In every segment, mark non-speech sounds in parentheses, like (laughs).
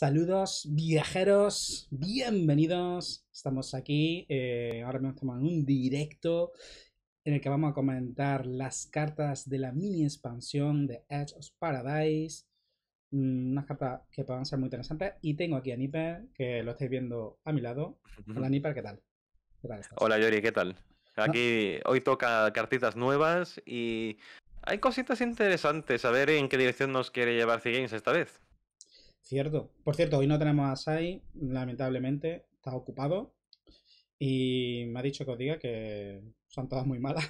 Saludos viajeros, bienvenidos. Estamos aquí, eh, ahora mismo estamos en un directo en el que vamos a comentar las cartas de la mini expansión de Edge of Paradise. Mm, unas cartas que pueden ser muy interesantes. Y tengo aquí a Nipper, que lo estáis viendo a mi lado. Hola Nipper, ¿qué tal? Hola Yori, ¿qué tal? Aquí hoy toca cartitas nuevas y hay cositas interesantes. A ver en qué dirección nos quiere llevar c esta vez. Cierto. Por cierto, hoy no tenemos a Sai, lamentablemente, está ocupado. Y me ha dicho que os diga que son todas muy malas.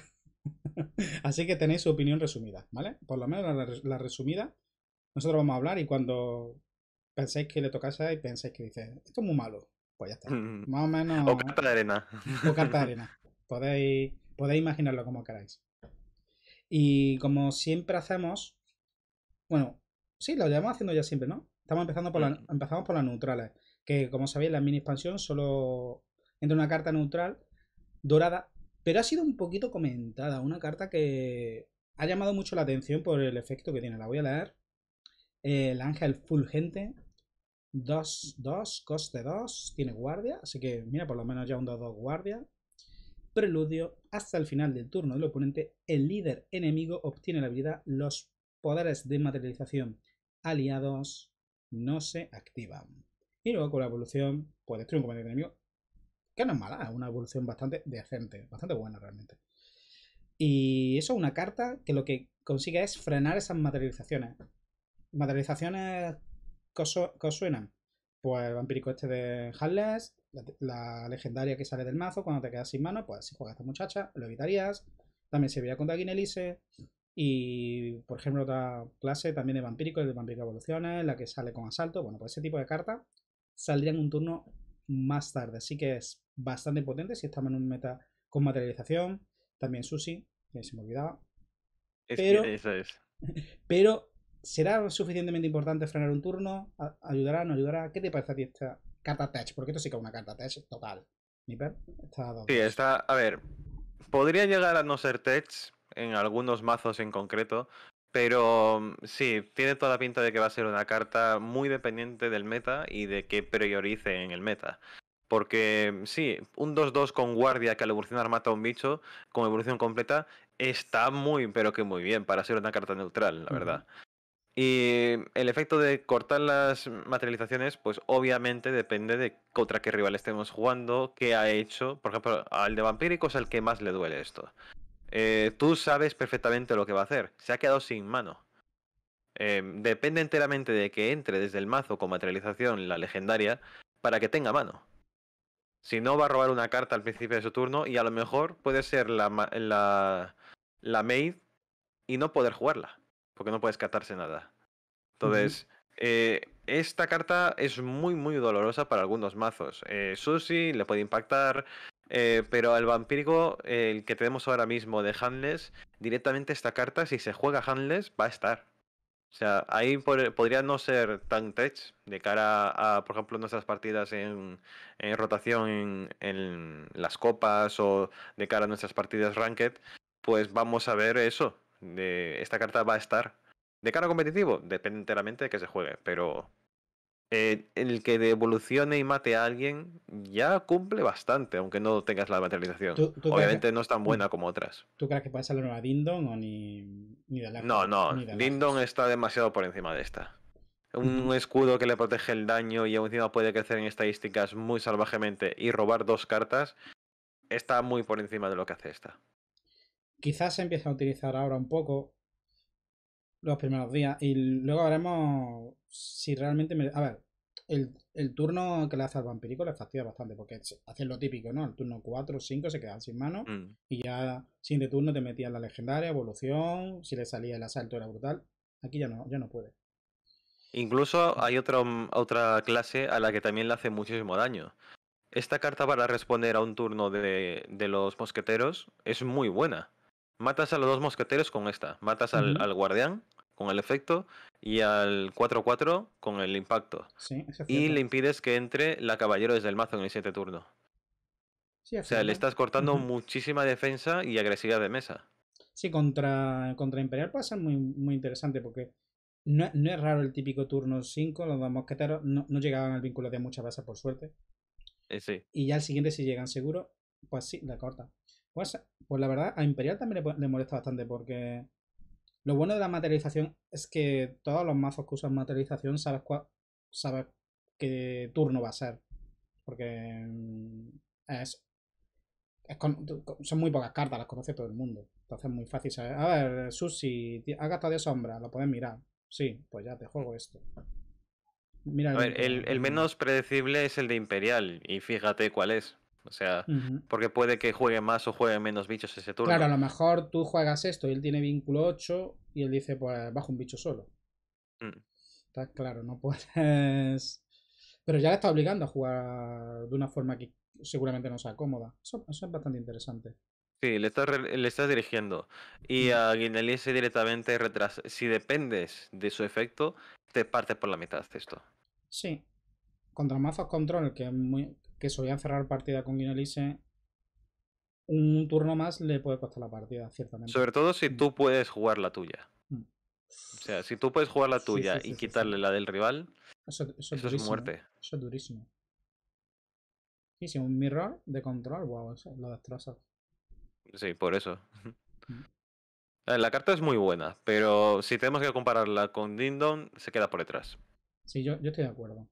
(laughs) Así que tenéis su opinión resumida, ¿vale? Por lo menos la, resumida. Nosotros vamos a hablar y cuando penséis que le toca a Sai, penséis que dice, esto es muy malo, pues ya está. Mm. Más o menos. O carta de arena. (laughs) O carta de arena. Podéis, podéis imaginarlo como queráis. Y como siempre hacemos, bueno, sí, lo llevamos haciendo ya siempre, ¿no? Estamos empezando por, la, empezamos por las neutrales, que como sabéis, la mini expansión solo entra una carta neutral dorada, pero ha sido un poquito comentada, una carta que ha llamado mucho la atención por el efecto que tiene. La voy a leer. Eh, el ángel fulgente, 2, 2, coste 2, tiene guardia, así que mira, por lo menos ya un 2-2 guardia. Preludio, hasta el final del turno del oponente, el líder enemigo obtiene la habilidad Los poderes de materialización aliados no se activan. Y luego con la evolución, pues destruye un comandante enemigo. Que no es mala, es una evolución bastante decente, bastante buena realmente. Y eso es una carta que lo que consigue es frenar esas materializaciones. Materializaciones que os, suenan. Pues el vampírico este de Heartless, la, legendaria que sale del mazo cuando te quedas sin mano, pues si juegas a esta muchacha, lo evitarías. También se con contra Elise. Y, por ejemplo, otra clase también de vampírico, el de vampírico evoluciona, la que sale con asalto. Bueno, pues ese tipo de cartas saldrían un turno más tarde. Así que es bastante potente si estamos en un meta con materialización. También Susi, que se me olvidaba. Es pero, eso es. (laughs) Pero, ¿será suficientemente importante frenar un turno? ¿Ayudará? ¿No ayudará? ¿Qué te parece a ti esta carta Tech? Porque esto sí que es una carta Tech total. Nipper, Está a dos. Sí, está. A ver. Podría llegar a no ser Tech, en algunos mazos en concreto. Pero mm, sí, tiene toda la pinta de que va a ser una carta muy dependiente del meta y de que priorice en el meta. Porque mm, sí, un 2-2 con guardia que al evolucionar mata a un bicho con evolución completa está muy, pero que muy bien para ser una carta neutral, la verdad. Y el efecto de cortar las materializaciones, pues obviamente depende de contra qué rival estemos jugando, qué ha hecho. Por ejemplo, al de vampíricos es el que más le duele esto. Eh, tú sabes perfectamente lo que va a hacer. Se ha quedado sin mano. Em, depende enteramente de que entre desde el mazo con materialización la legendaria para que tenga mano. Si no, va a robar una carta al principio de su turno y a lo mejor puede ser la, la, maid y no poder jugarla, porque no puede escatarse nada. Entonces, eh, esta carta es muy, muy dolorosa para algunos mazos. Eh, Susi Sushi le puede impactar, eh, pero al vampírico, el que tenemos ahora mismo de Handless, directamente esta carta, si se juega Handless, va a estar. O sea, ahí podría no ser tan tech de cara a, por ejemplo, nuestras partidas en, rotación en, las copas o de cara a nuestras partidas ranked, pues vamos a ver eso. De, esta carta va a estar. De cara competitivo, depende enteramente de que se juegue, pero el que devolucione y mate a alguien ya cumple bastante, aunque no tengas la materialización. Obviamente no es tan buena como otras. ¿Tú crees que puede salir una Dindon o ni, ni de la No, no, Dindon está demasiado por encima de esta. Un escudo que le protege el daño y encima puede crecer en estadísticas muy salvajemente y robar dos cartas está muy por encima de lo que hace esta. Quizás se empieza a utilizar ahora un poco los primeros días. Y luego veremos si realmente... A ver, el, turno que le hace al vampírico le fastidia bastante, porque hacen lo típico, ¿no? El turno 4 o 5 se quedan sin mano mm. y ya sin de turno te metían la legendaria, evolución, si le salía el asalto era brutal. Aquí ya no, ya no puede. Incluso hay otra, otra clase a la que también le hace muchísimo daño. Esta carta para responder a un turno de, los mosqueteros es muy buena. Matas a los dos mosqueteros con esta. Matas al guardián con el efecto y al 4-4 con el impacto. y le impides que entre la caballero desde el mazo en el 7 turno. o sea, le estás cortando muchísima defensa y agresividad de mesa. Sí, contra, contra Imperial pasa muy, muy interesante porque no, es raro el típico turno 5, los dos mosqueteros no, llegaban al vínculo de muchas veces por suerte. Eh, y ya al siguiente si llegan seguro, pues sí, la corta. Pues, pues la verdad, a Imperial también le molesta bastante porque lo bueno de la materialización es que todos los mazos que usan materialización sabes, sabes qué turno va a ser. Porque mm, es, son muy pocas cartas, las conoce todo el mundo. Entonces es muy fácil saber. A ver, Susi, haga todo de sombra, lo puedes mirar. Sí, pues ya te juego esto. Mira el, menos predecible es el de Imperial, y fíjate cuál es. O sea, porque puede que juegue más o juegue menos bichos ese turno. Claro, a lo mejor tú juegas esto y él tiene vínculo 8 y él dice, pues bajo un bicho solo. Mm. Está claro, no puedes. (laughs) Pero ya le está obligando a jugar de una forma que seguramente no se acomoda. Eso, es bastante interesante. Sí, le estás, dirigiendo. Y a se directamente retrasa Si dependes de su efecto, te partes por la mitad de esto. Sí. Contra mazos control, que es muy, que a cerrar partida con Guinelise, un turno más le puede costar la partida, ciertamente. Sobre todo si mm. tú puedes jugar la tuya. Mm. O sea, si tú puedes jugar la tuya y quitarle la del rival, eso, es, muerte. Eso es durísimo. ¿eh? Sí, un mirror de control, wow, eso lo destrozas. Sí, por eso. Mm. (laughs) La carta es muy buena, pero si tenemos que compararla con Dindon, se queda por detrás. Sí, yo, yo estoy de acuerdo.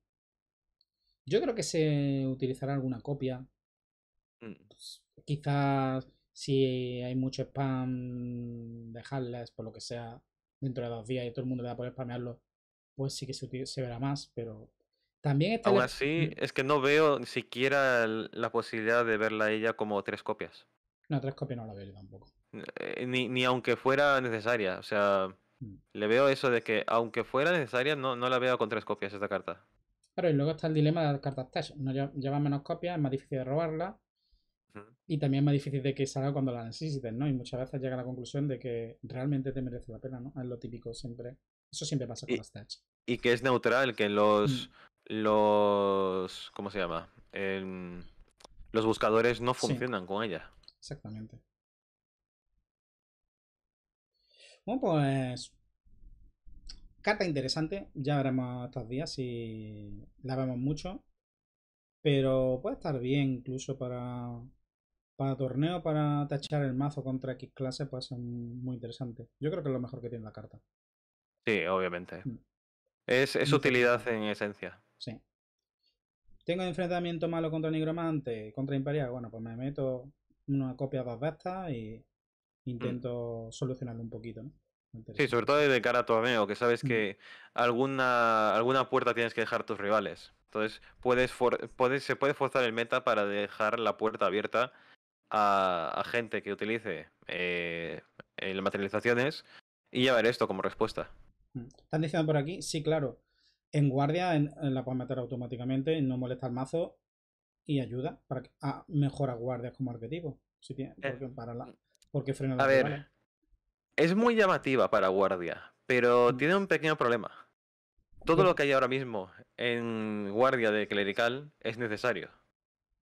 Yo creo que se utilizará alguna copia. Mm. Pues, quizás si hay mucho spam, dejarlas por lo que sea dentro de dos días y todo el mundo va a poder spamearlo, pues sí que se, verá más, pero también está... Aún así, mm. es que no veo ni siquiera la posibilidad de verla ella como tres copias. No, tres copias no la veo tampoco. Eh, ni, aunque fuera necesaria, o sea, mm. le veo eso de que aunque fuera necesaria, no, no la veo con tres copias esta carta. Claro, y luego está el dilema de las cartas test. No lleva menos copias, es más difícil de robarla y también es más difícil de que salga cuando la necesites, ¿no? Y muchas veces llega a la conclusión de que realmente te merece la pena, ¿no? Es lo típico siempre. Eso siempre pasa con las stats. Y que es neutral, que los. Mm. los ¿Cómo se llama? Em, los buscadores no funcionan con ella. Exactamente. Bueno, pues Carta interesante, ya veremos estos días si la vemos mucho. Pero puede estar bien incluso para, para torneo, para tachar el mazo contra X clase, puede ser muy interesante. Yo creo que es lo mejor que tiene la carta. Sí, obviamente. Mm. Es, es utilidad en esencia. Sí. Tengo enfrentamiento malo contra Nigromante, contra Imperial. Bueno, pues me meto una copia dos estas y mm. intento solucionarlo un poquito, ¿no? Sí, sobre todo de cara a tu amigo que sabes que alguna, alguna puerta tienes que dejar tus rivales. Entonces, puedes, se puede forzar el meta para dejar la puerta abierta a, gente que utilice eh, las materializaciones y llevar esto como respuesta. Mm. Están diciendo por aquí, sí, claro. En guardia en, la puedes meter automáticamente, no molesta al mazo y ayuda para que, a ah, mejorar guardias como objetivo eh, porque, para mm. porque frena es muy llamativa para guardia, pero tiene un pequeño problema. Todo lo que hay ahora mismo en guardia de clerical es necesario.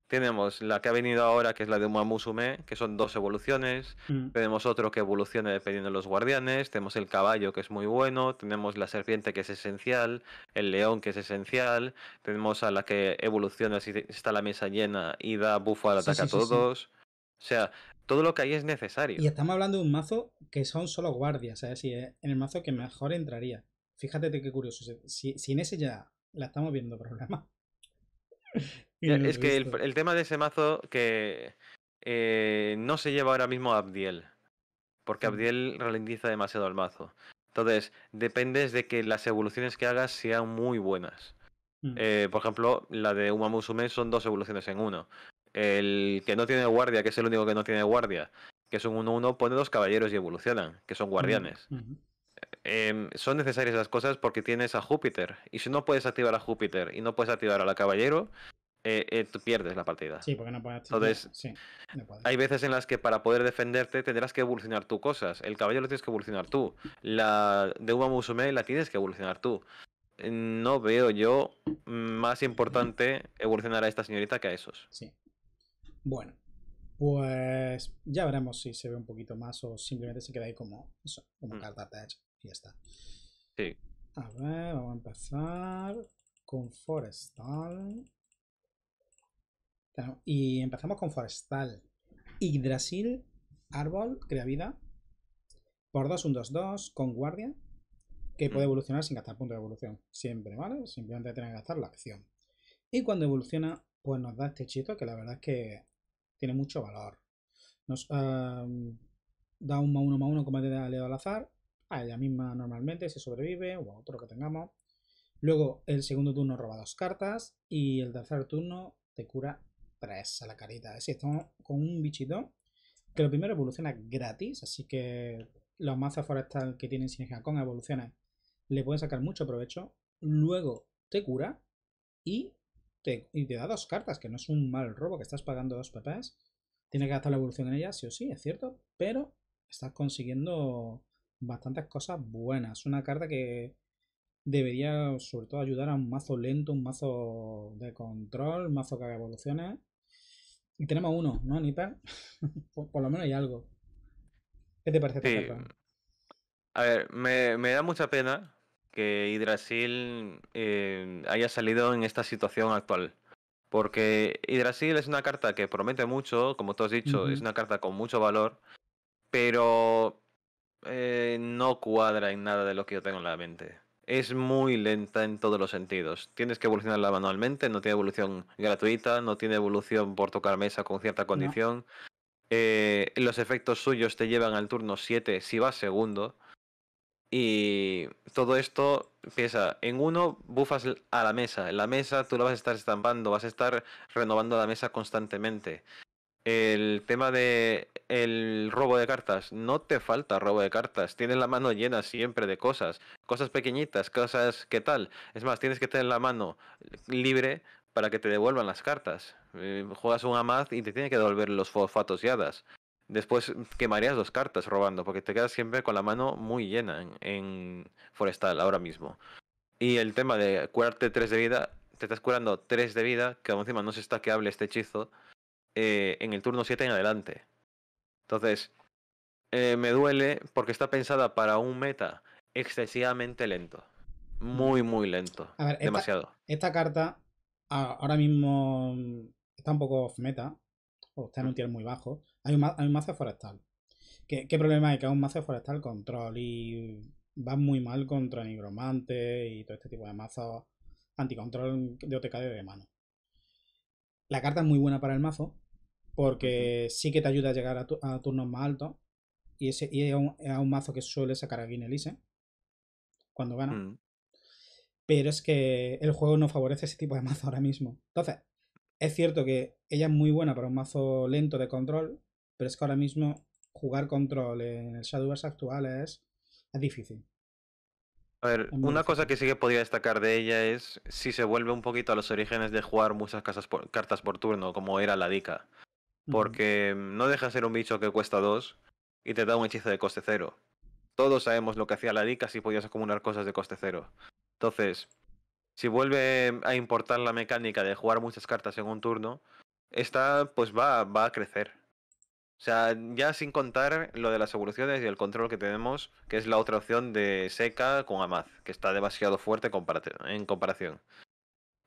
Tenemos la que ha venido ahora, que es la de Umamusume, que son dos evoluciones. Mm. Tenemos otro que evoluciona dependiendo de los guardianes. Tenemos el caballo, que es muy bueno. Tenemos la serpiente, que es esencial. El león, que es esencial. Tenemos a la que evoluciona si está la mesa llena y da bufo al ataque a todos. o sea, todo lo que hay es necesario. Y estamos hablando de un mazo que son solo guardias, ¿sabes? es en el mazo que mejor entraría. Fíjate qué curioso. Si, en ese ya la estamos viendo (laughs) problema. es que el, tema de ese mazo que eh, no se lleva ahora mismo a Abdiel. Porque Abdiel ralentiza demasiado al mazo. Entonces, dependes de que las evoluciones que hagas sean muy buenas. Mm. Eh, por ejemplo, la de Uma Musume son dos evoluciones en uno. El que no tiene guardia, que es el único que no tiene guardia, que es un 1-1, pone dos caballeros y evolucionan, que son guardianes. Em, son necesarias esas cosas porque tienes a Júpiter. Y si no puedes activar a Júpiter y no puedes activar a la caballero, eh, eh, tú pierdes la partida. Sí, porque no puedes activar. Entonces, hay veces en las que para poder defenderte tendrás que evolucionar tú cosas. El caballero lo tienes que evolucionar tú. La de Uma Musume la tienes que evolucionar tú. No veo yo más importante evolucionar a esta señorita que a esos. Sí, bueno, pues ya veremos si se ve un poquito más o simplemente se queda ahí como una como mm. carta y ya está. Sí. A ver, vamos a empezar con Forestal. Y empezamos con Forestal. Yggdrasil, Árbol, crea vida. Por 2, 1, 2-2, con guardia. Que puede mm. evolucionar sin gastar punto de evolución. Siempre, ¿vale? Simplemente tiene que gastar la acción. Y cuando evoluciona, pues nos da este chito que la verdad es que tiene mucho valor. Nos da un más uno más uno como te al azar, a ella misma normalmente, se sobrevive, o a otro que tengamos. Luego el segundo turno roba dos cartas y el tercer turno te cura tres a la carita. Así estamos con un bichito que lo primero evoluciona gratis, así que los mazos forestal que tienen sinergia con evoluciones le pueden sacar mucho provecho. Luego te cura y y te da dos cartas, que no es un mal robo, que estás pagando dos papás. Tiene que gastar la evolución en ellas, sí o sí, es cierto, pero estás consiguiendo bastantes cosas buenas. Una carta que debería sobre todo ayudar a un mazo lento, un mazo de control, un mazo que haga Y tenemos uno, ¿no, Nipa? (laughs) por, lo menos hay algo. ¿Qué te parece A ver, me, me da mucha pena que Hidrasil eh, haya salido en esta situación actual. Porque Hydrasil es una carta que promete mucho, como tú has dicho, es una carta con mucho valor, pero eh, no cuadra en nada de lo que yo tengo en la mente. Es muy lenta en todos los sentidos. Tienes que evolucionarla manualmente, no tiene evolución gratuita, no tiene evolución por tocar mesa con cierta condición. Eh, los efectos suyos te llevan al turno 7 si vas segundo. Y todo esto piensa, en uno bufas a la mesa, en la mesa tú la vas a estar estampando, vas a estar renovando la mesa constantemente. El tema de el robo de cartas, no te falta robo de cartas, tienes la mano llena siempre de cosas, cosas pequeñitas, cosas que tal. Es más, tienes que tener la mano libre para que te devuelvan las cartas. Eh, juegas un Amaz y te tiene que devolver los fosfatos y hadas. Después quemarías dos cartas robando, porque te quedas siempre con la mano muy llena en, Forestal ahora mismo. Y el tema de curarte 3 de vida, te estás curando 3 de vida, que encima no se está que hable este hechizo, eh, en el turno 7 en adelante. Entonces, eh, me duele porque está pensada para un meta excesivamente lento. Muy, muy lento. demasiado. Esta carta ahora mismo está un poco off meta, o está en un tier muy bajo, hay un, mazo forestal. ¿Qué, problema hay? Que es un mazo forestal control y va muy mal contra nigromante y todo este tipo de mazos anticontrol de OTK de mano. La carta es muy buena para el mazo porque sí que te ayuda a llegar a, turnos más altos y, ese, es, un, mazo que suele sacar a elise cuando gana. Mm. Pero es que el juego no favorece ese tipo de mazo ahora mismo. Entonces, es cierto que ella es muy buena para un mazo lento de control, pero es que ahora mismo jugar control en el Shadowverse es, difícil. A ver, una cosa que sí que podría destacar de ella es si se vuelve un poquito a los orígenes de jugar muchas cartas por turno, como era la Dica. Porque no deja ser un bicho que cuesta dos y te da un hechizo de coste cero. Todos sabemos lo que hacía la Dica si podías acumular cosas de coste cero. Entonces, si vuelve a importar la mecánica de jugar muchas cartas en un turno, esta pues va, va a crecer. O sea, ya sin contar lo de las evoluciones y el control que tenemos, que es la otra opción de Seca con Amaz, que está demasiado fuerte en comparación.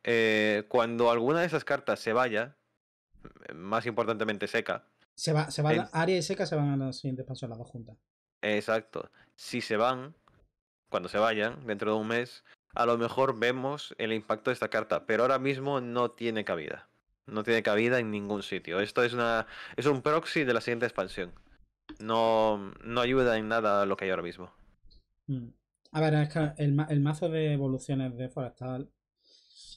Eh, cuando alguna de esas cartas se vaya, más importantemente Seca. Se va, se y Seca se van a la siguiente expansión, las dos juntas. Exacto. Si se van, cuando se vayan, dentro de un mes, a lo mejor vemos el impacto de esta carta, pero ahora mismo no tiene cabida. No tiene cabida en ningún sitio. Esto es una es un proxy de la siguiente expansión. No, no ayuda en nada a lo que hay ahora mismo. Mm. A ver, es que el, mazo de evoluciones de Forestal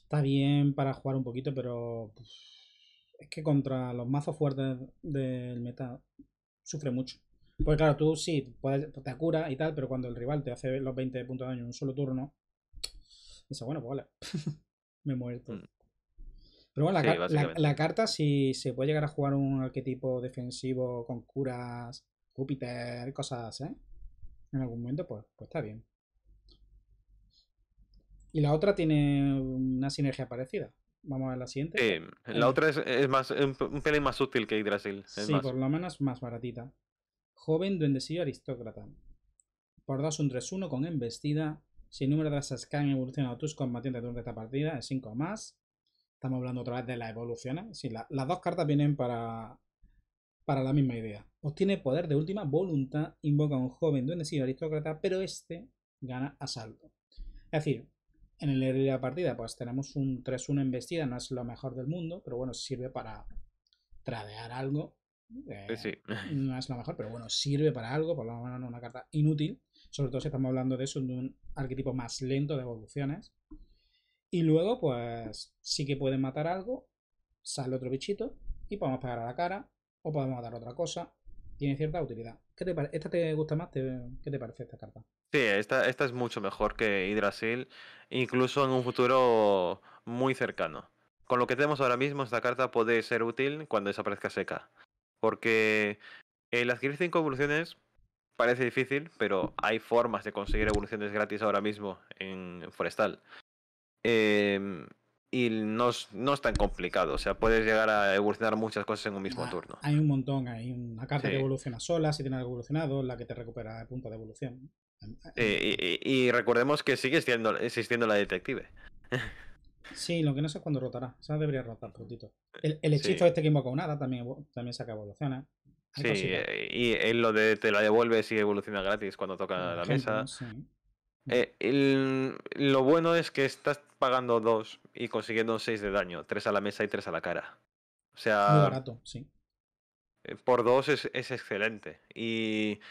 está bien para jugar un poquito, pero es que contra los mazos fuertes del meta sufre mucho. Porque claro, tú sí, puedes, te cura y tal, pero cuando el rival te hace los 20 puntos de daño en un solo turno, dices, bueno, pues vale, (laughs) me he muerto. Mm. Pero bueno, la, carta, si se puede llegar a jugar un arquetipo defensivo con curas, Júpiter, cosas, ¿eh? En algún momento, pues, pues está bien. Y la otra tiene una sinergia parecida. Vamos a ver la siguiente. Eh, la otra es, más un, pelín más útil que Hydrasil. Sí, por lo menos más baratita. Joven duendecillo aristócrata. Por 2 un 3-1 con embestida. Si el número de las scan evoluciona a tus combatientes durante esta partida es 5 o más, Estamos hablando otra vez de las evoluciones. las dos cartas vienen para, para la misma idea. Obtiene poder de última voluntad, invoca a un joven duendecillo aristócrata, pero este gana asalto. Es decir, en el early de la partida pues tenemos un 3-1 en vestida, no es lo mejor del mundo, pero bueno, sirve para tradear algo. Eh, no es lo mejor, pero bueno, sirve para algo, por lo menos no una carta inútil, sobre todo si estamos hablando de eso, de un arquetipo más lento de evoluciones. Y luego, pues, sí que pueden matar algo, sale otro bichito y podemos pegar a la cara o podemos dar otra cosa. Tiene cierta utilidad. ¿Esta te gusta más? ¿Qué te parece esta carta? Sí, esta, es mucho mejor que Hidrasil, incluso en un futuro muy cercano. Con lo que tenemos ahora mismo, esta carta puede ser útil cuando desaparezca seca. Porque el adquirir 5 evoluciones parece difícil, pero hay formas de conseguir evoluciones gratis ahora mismo en Forestal. Em, y no es, tan complicado. O sea, puedes llegar a evolucionar muchas cosas en un mismo ah, turno. Hay un montón. Hay una carta que evoluciona sola, si tienes evolucionado, la que te recupera Punto de evolución. y, recordemos que sigue existiendo, la detective. Sí, lo que no sé es cuándo rotará. O debería rotar prontito. Eh, el, hechizo este que invoca un también, también saca evoluciones. Sí, eh, y él lo de te la devuelve si evoluciona gratis cuando toca la mesa. Eh, lo bueno es que estás pagando dos y consiguiendo seis de daño, tres a la mesa y tres a la cara. O sea. Muy barato, sí. Eh, por dos es, excelente. Y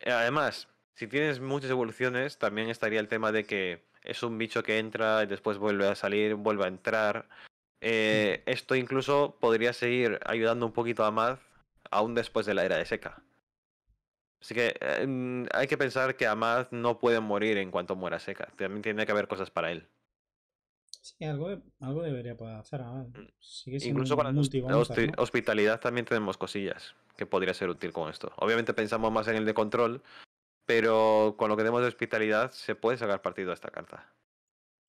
eh, además, si tienes muchas evoluciones, también estaría el tema de que es un bicho que entra y después vuelve a salir, vuelve a entrar. Eh, esto incluso podría seguir ayudando un poquito a Amaz aún después de la era de seca. Así que hay que pensar que Amaz no puede morir en cuanto muera seca. También tiene que haber cosas para él. Sí, algo, algo debería poder hacer. Mm. Incluso con la hospitalidad también tenemos cosillas que podría ser útil con esto. Obviamente pensamos más en el de control, pero con lo que tenemos de hospitalidad se puede sacar partido a esta carta.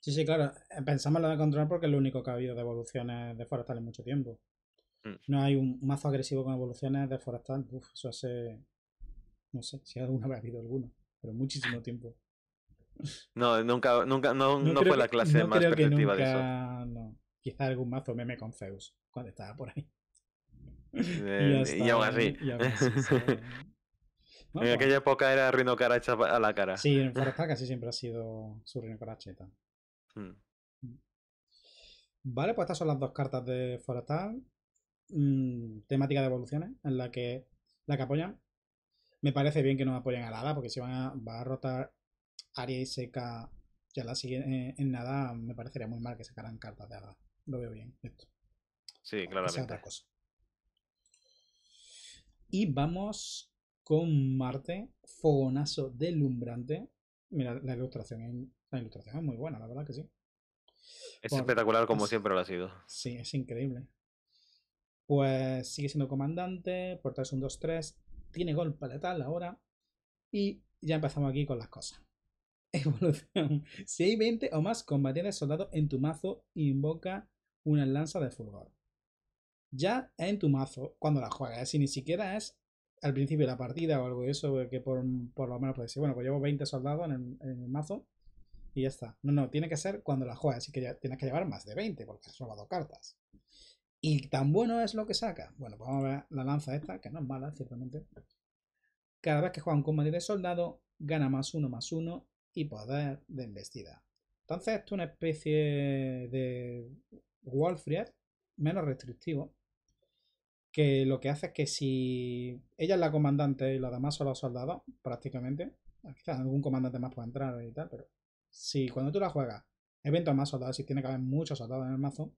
Sí, sí, claro. Eh, pensamos en lo de control porque es lo único que ha habido de evoluciones de forestal en mucho tiempo. Mm. No hay un mazo agresivo con evoluciones de forestal. Uf, eso hace. No sé si alguna vez ha habido alguno, pero muchísimo tiempo. No, nunca, nunca, no, fue la clase más perspectiva de eso. No. Quizá algún mazo meme con Zeus cuando estaba por ahí. Eh, y, aún así. (laughs) en pues. aquella época era Rino Caracha a la cara. Sí, en Forestal casi siempre ha sido su Rino Caracheta. Hmm. Vale, pues estas son las dos cartas de Forestal. Mm, temática de evoluciones, en la que, la que apoyan. Me parece bien que no apoyen a Lada, porque si van va a rotar Aria y Seca ya la siguen eh, en nada, me parecería muy mal que sacaran cartas de Haga. Lo veo bien, esto. Sí, claramente. Y vamos con Marte, fogonazo delumbrante. Mira, la ilustración, la ilustración es muy buena, la verdad que sí. Es espectacular como siempre lo ha sido. Sí, es increíble. Pues sigue siendo comandante, portal es un 2-3, tiene golpe letal ahora. Y ya empezamos aquí con las cosas. (laughs) Evolución. Si hay 20 o más combatientes soldados en tu mazo, invoca una lanza de fulgor. Ya en tu mazo, cuando la juegas, si ni siquiera es al principio de la partida o algo de eso, que por, lo menos puedes decir, bueno, pues llevo 20 soldados en el, mazo y ya está. No, no, tiene que ser cuando la juegas, así que ya, tienes que llevar más de 20 porque has robado cartas. ¿Y tan bueno es lo que saca? Bueno, pues vamos a ver la lanza esta, que no es mala, ciertamente. Cada vez que juega un combate soldado, gana más uno más uno y poder de embestida. Entonces esto es una especie de Wolfried menos restrictivo que lo que hace es que si ella es la comandante y los demás son los soldados, prácticamente, quizás algún comandante más puede entrar y tal, pero si cuando tú la juegas, evento más soldados, si tiene que haber muchos soldados en el mazo,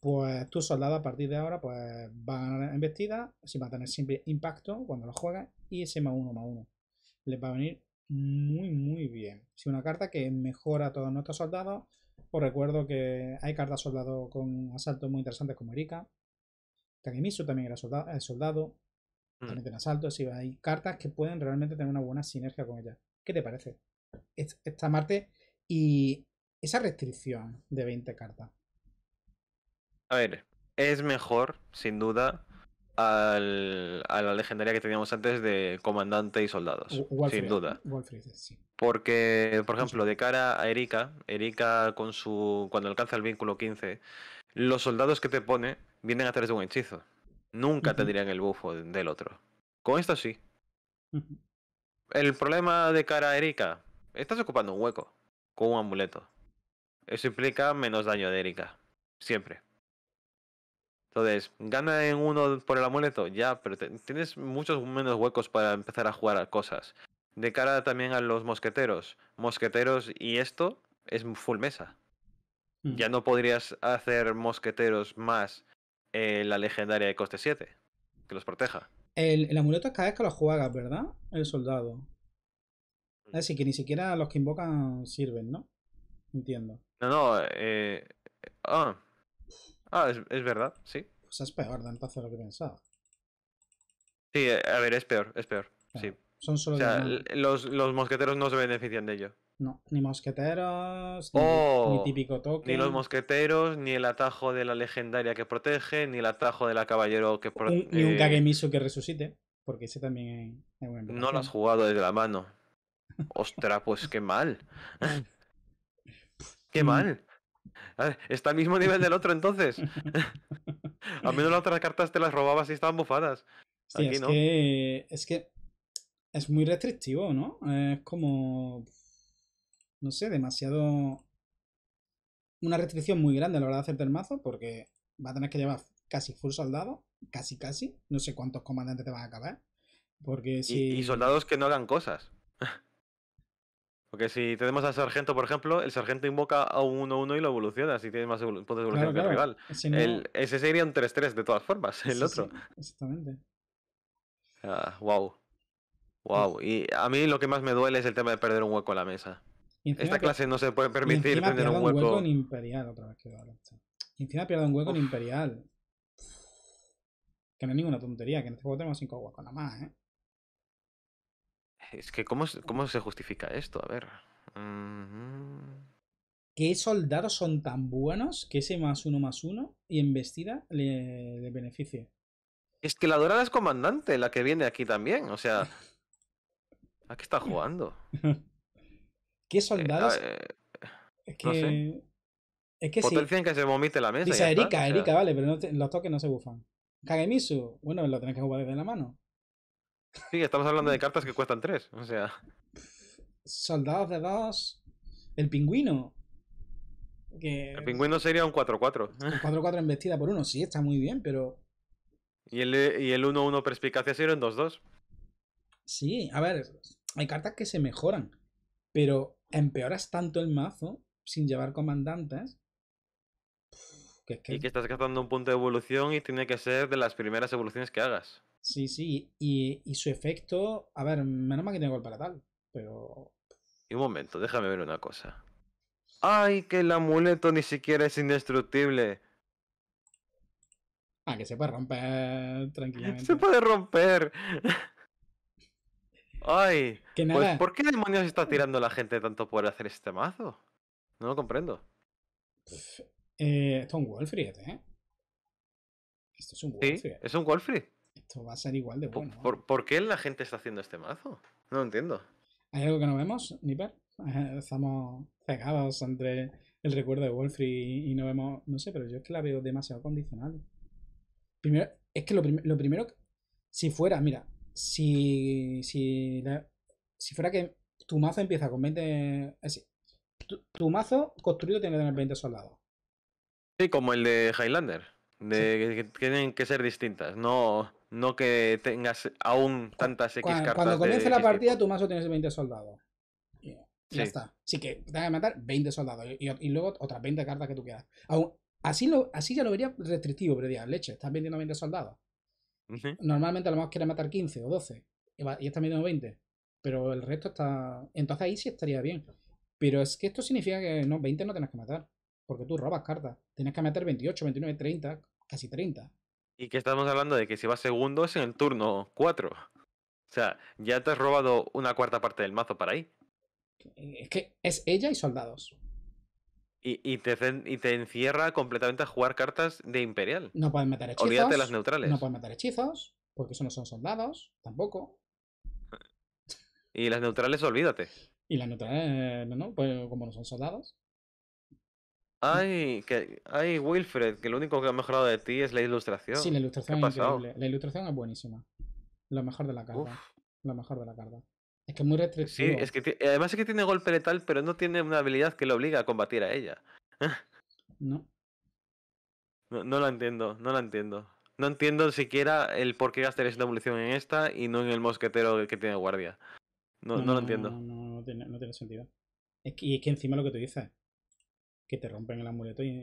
pues tus soldados a partir de ahora pues van a ganar embestida, si va a tener siempre impacto cuando lo juegas y ese más uno más uno. Les va a venir muy, muy bien. Si una carta que mejora a todos nuestros soldados. Os recuerdo que hay cartas soldado con asaltos muy interesantes como Erika. Takemisu también era eh, soldado. soldado mm. También tiene asalto. hay cartas que pueden realmente tener una buena sinergia con ella. ¿Qué te parece? Esta Marte y esa restricción de 20 cartas. A ver, es mejor, sin duda, a la legendaria que teníamos antes de comandante y soldados. sin duda. Porque, por ejemplo, de cara a Erika, Erika con su. cuando alcanza el vínculo 15, los soldados que te pone vienen a través de un hechizo. Nunca te dirán el bufo del otro. Con esto sí. El problema de cara a Erika, estás ocupando un hueco con un amuleto. Eso implica menos daño de Erika. Siempre. Entonces, gana en uno por el amuleto, ya, pero tienes muchos menos huecos para empezar a jugar a cosas. De cara también a los mosqueteros. Mosqueteros y esto es full mesa. Mm. Ya no podrías hacer mosqueteros más eh, la legendaria de coste 7, que los proteja. El, amuleto es cada vez que lo juegas, ¿verdad? El soldado. Así mm. que ni siquiera los que invocan sirven, ¿no? Entiendo. No, no. Eh... Ah, Ah, es, verdad, sí. Pues es peor de a lo que pensaba. Sí, eh, a ver, es peor, es peor. Sí. Son solo o sea, los, los, mosqueteros no se benefician de ello. No, ni mosqueteros, ni, oh, típico toque. Ni los mosqueteros, ni el atajo de la legendaria que protege, ni el atajo de la caballero que protege. Ni un eh, Kagemisu que resucite, porque ese también es bueno. No lo has jugado desde la mano. Ostras, pues qué mal. (laughs) qué mal. (laughs) Ah, está al mismo nivel del otro entonces. (laughs) al menos las otras cartas te las robabas y estaban bufadas. Sí, es, que, es muy restrictivo, ¿no? Es como. No sé, demasiado. Una restricción muy grande a la hora de hacerte el mazo, porque va a tener que llevar casi full soldado, casi, casi. No sé cuántos comandantes te van a acabar. Porque si... y soldados que no hagan cosas. Porque si tenemos al sargento, por ejemplo, el sargento invoca a un 1-1 y lo evoluciona, así tiene más evolu puntos de evolución que el rival. ese sería un 3-3 de todas formas, el otro. exactamente. wow. Ah, wow. Y a mí lo que más me duele es el tema de perder un hueco en la mesa. Esta clase no se puede permitir perder un hueco. un hueco en Imperial otra vez que Y encima un hueco en Imperial. Que no es ninguna tontería, que en este juego tenemos 5 huecos nada más, ¿eh? Es que, ¿cómo, se justifica esto? A ver. ¿Qué soldados son tan buenos que ese más uno más uno y embestida le, le beneficie? Es que la dorada es comandante, la que viene aquí también. O sea, (laughs) ¿a qué está jugando? (laughs) ¿Qué eh, soldados? es que. No Es que sí. que se vomite la mesa. Dice Erika, Erika, vale, pero los toques no se bufan. Kagemisu, bueno, lo tenés que jugar desde la mano. Sí, estamos hablando de cartas que cuestan 3, o sea. Soldados de 2 El pingüino. El pingüino sería un 4-4. Un 4-4 (laughs) embestida por uno, sí, está muy bien, pero. Y el 1-1 perspicacia 0 en 2-2. Sí, a ver, hay cartas que se mejoran, pero empeoras tanto el mazo sin llevar comandantes. Que Y que estás gastando un punto de evolución y tiene que ser de las primeras evoluciones que hagas. Sí, sí, y, su efecto. A ver, menos mal que tengo gol para tal, pero. Y un momento, déjame ver una cosa. ¡Ay, que el amuleto ni siquiera es indestructible! Ah, que se puede romper tranquilamente. Se puede romper. (laughs) Ay, pues, ¿por qué demonios está mm. tirando la gente tanto por hacer este mazo? No lo comprendo. Eh, esto es un Wolfried, ¿eh? Esto es un Sí, es un esto va a ser igual de bueno. ¿Por, por, qué la gente está haciendo este mazo? No entiendo. ¿Hay algo que no vemos, Nipper? (laughs) Estamos cegados entre el recuerdo de Wolfrey y, no vemos. No sé, pero yo es que la veo demasiado condicional. Primero, es que lo, lo primero. Si fuera, mira, si. Si, si fuera que tu mazo empieza con 20. Así, tu, mazo construido tiene que tener 20 soldados. Sí, como el de Highlander. De que, tienen que ser distintas. No no que tengas aún tantas X cartas. Cuando comience la partida, partida, tu mazo tienes 20 soldados. ya está. Así que te a matar 20 soldados y, luego otras 20 cartas que tú quieras. así, lo, así ya lo vería restrictivo, pero diría, leche, estás vendiendo 20 soldados. Normalmente a lo mejor quieres matar 15 o 12 y, estás vendiendo 20. Pero el resto está. Entonces ahí sí estaría bien. Pero es que esto significa que no, 20 no tienes que matar. Porque tú robas cartas. Tienes que meter 28, 29, 30, casi 30. Y que estamos hablando de que si vas segundo es en el turno 4. O sea, ya te has robado una cuarta parte del mazo para ahí. Eh, es que es ella y soldados. Y, te, te encierra completamente a jugar cartas de Imperial. No pueden meter hechizos. Olvídate las neutrales. No pueden meter hechizos, porque eso no son soldados, tampoco. (laughs) Y las neutrales, olvídate. Y las neutrales, eh, no, no, pues como no son soldados. Mm. Ay, que, ay, Wilfred, que lo único que ha mejorado de ti es la ilustración. Sí, la ilustración es increíble. La ilustración es buenísima. Lo mejor de la carta. Lo mejor de la carta. Es que es muy restrictivo. Sí, es que además es que tiene golpe letal, pero no tiene una habilidad que le obliga a combatir a ella. no. (laughs) No, la entiendo, no la entiendo. No entiendo siquiera el por qué gastar la evolución en esta y no en el mosquetero que tiene guardia. No, no, lo entiendo. No, tiene, sentido. y es que encima lo que tú dices, que te rompen el amuleto y.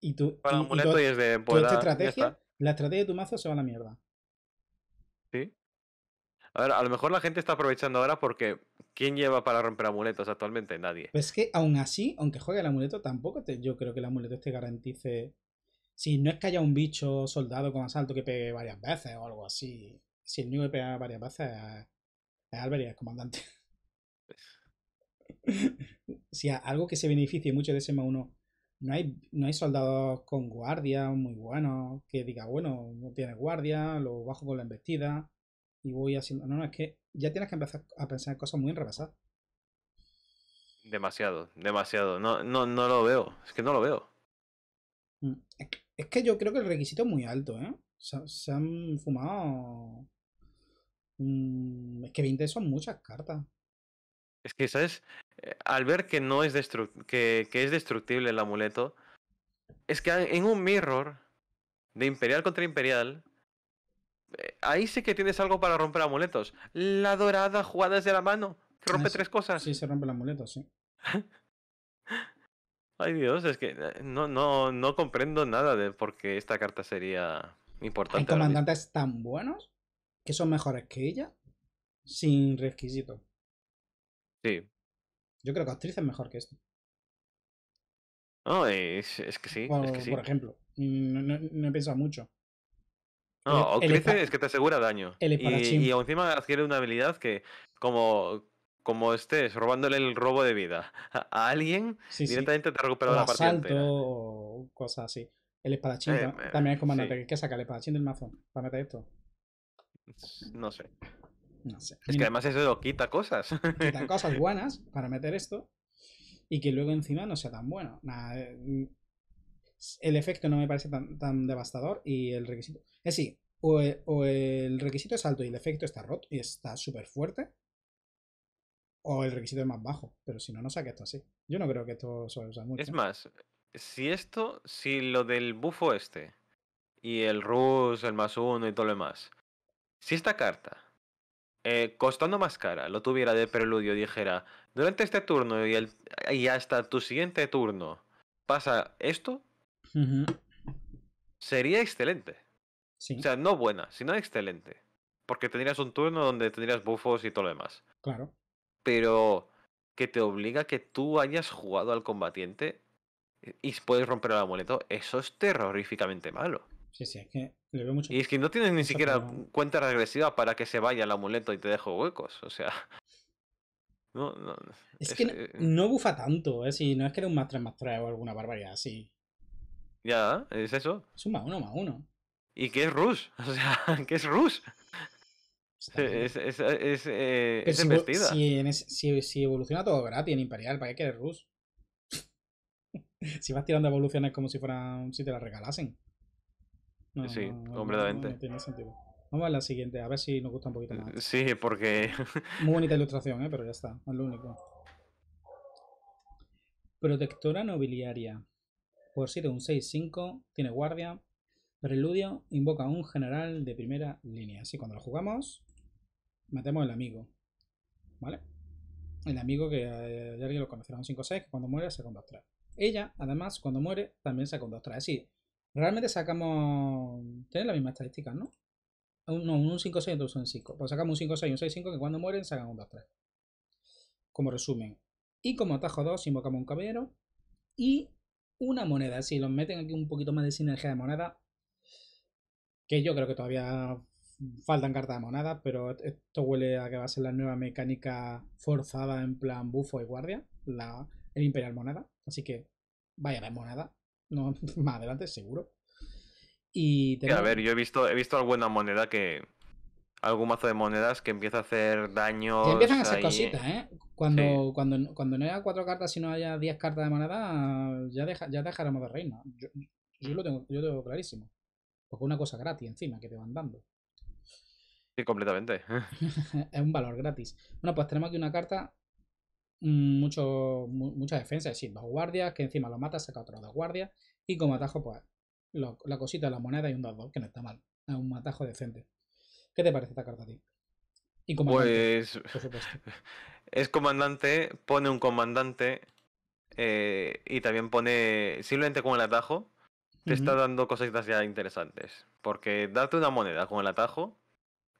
Y tú. estrategia, la estrategia de tu mazo se va a la mierda. Sí. A ver, a lo mejor la gente está aprovechando ahora porque ¿quién lleva para romper amuletos actualmente? Nadie. Pues es que aún así, aunque juegue el amuleto, tampoco te, yo creo que el amuleto te garantice. Si no es que haya un bicho soldado con asalto que pegue varias veces o algo así. Si el niño pega varias veces es, es es comandante. Pues si algo que se beneficie mucho de ese 1, no hay, no hay soldados con guardia muy buenos que diga, bueno, no tienes guardia, lo bajo con la embestida y voy haciendo. No, no, es que ya tienes que empezar a pensar en cosas muy enrevesadas. Demasiado, demasiado. No, no, no lo veo. Es que no lo veo. Mm, es que, yo creo que el requisito es muy alto, ¿eh? Se, han fumado. Mm, es que 20 son muchas cartas. Es que, ¿sabes? Eh, al ver que no es que, es destructible el amuleto, es que en un mirror de imperial contra imperial, eh, ahí sí que tienes algo para romper amuletos. La dorada jugada desde la mano. Que ah, rompe tres cosas. Sí, se rompe el amuleto, sí. (laughs) Ay Dios, es que eh, no, no, no comprendo nada de por qué esta carta sería importante. Hay comandantes tan buenos que son mejores que ella sin requisito. Sí. Yo creo que actriz es mejor que esto. No, es, que sí, es que sí. Por ejemplo, no, no, he pensado mucho. No, es que te asegura daño. y, y encima adquiere una habilidad que, como, como estés robándole el robo de vida a alguien, directamente te recupera recuperado la partida o cosas así. El espadachín eh, eh, también es comandante. Sí. que saca el espadachín del mazo para meter esto? No sé. Es que además eso quita cosas. (laughs) Quita (laughs) cosas buenas para meter esto y que luego encima no sea tan bueno. Nada, eh, el efecto no me parece tan, devastador y el requisito. Es eh, sí, eh, o el, requisito es alto y el efecto está roto y está súper fuerte, o el requisito es más bajo. Pero si no, no saque esto así. Yo no creo que esto se mucho. Es más, si esto, si lo del bufo este y el Rus, el más uno y todo lo demás, si esta carta eh, costando más cara, lo tuviera de preludio, Y dijera, durante este turno y, hasta tu siguiente turno pasa esto, sería excelente. O sea, no buena, sino excelente. Porque tendrías un turno donde tendrías bufos y todo lo demás. Claro. Pero que te obliga a que tú hayas jugado al combatiente y puedes romper el amuleto, eso es terroríficamente malo. Sí, sí, es que y es que no tienes ni siquiera cuenta regresiva para que se vaya el amuleto y te dejo huecos. O sea. (laughs) No, no, es, que eh, eh. no, bufa tanto, ¿eh? Si no es que era un más 3 más 3 o alguna barbaridad así. Ya, es eso. Es un más 1 más 1. ¿Y qué es Rush? (laughs) O sea, ¿qué es Rush? Es, es, es, eh, es si, Si, si, evoluciona todo gratis en Imperial, ¿para qué quieres Rush? (laughs) si vas tirando evoluciones como si fueran. si te las regalasen sí, completamente. tiene sentido. Vamos a la siguiente, a ver si nos gusta un poquito más. Sí, porque. (laughs) Muy bonita ilustración, ¿eh? pero ya está, es lo único. Protectora nobiliaria. Por 7, un 6-5, tiene guardia. Preludio invoca a un general de primera línea. Así cuando lo jugamos, matemos el amigo. ¿Vale? El amigo que eh, ya lo conocerá un 5-6, que cuando muere se conduce Ella, además, cuando muere, también se conduce 3 Realmente sacamos. Tienen la misma estadística, ¿no? Un, no, un 5-6 y otro un 5. Pues sacamos un 5-6 y un 6-5 que cuando mueren sacan un 2-3. Como resumen. Y como atajo 2 invocamos un caballero. Y una moneda. Si los meten aquí un poquito más de sinergia de moneda. Que yo creo que todavía faltan cartas de moneda. Pero e, esto huele a que va a ser la nueva mecánica forzada en plan bufo y guardia. La, el imperial moneda. Así que vaya a haber moneda. No, (laughs) más adelante seguro. Y A ver, yo he visto, he visto alguna moneda que. Algún mazo de monedas que empieza a hacer daño. empiezan a hacer cositas, ¿eh? Cuando, cuando, no haya cuatro cartas, y no haya diez cartas de moneda, ya, deja, ya dejaremos de reina. yo, lo tengo, yo lo tengo clarísimo. Porque es una cosa gratis encima que te van dando. Sí, completamente. (laughs) (laughs) es un valor gratis. Bueno, pues tenemos aquí una carta Mm, mucha defensa, es decir, dos guardias, que encima lo mata, saca otro dos guardias, y como atajo, pues, la cosita de la moneda y un dado, que no está mal, es un atajo decente. ¿Qué te parece esta carta a ti? Y pues, (laughs) es comandante, pone un comandante eh, y también pone, simplemente con el atajo, te está dando cositas ya interesantes. Porque darte una moneda con el atajo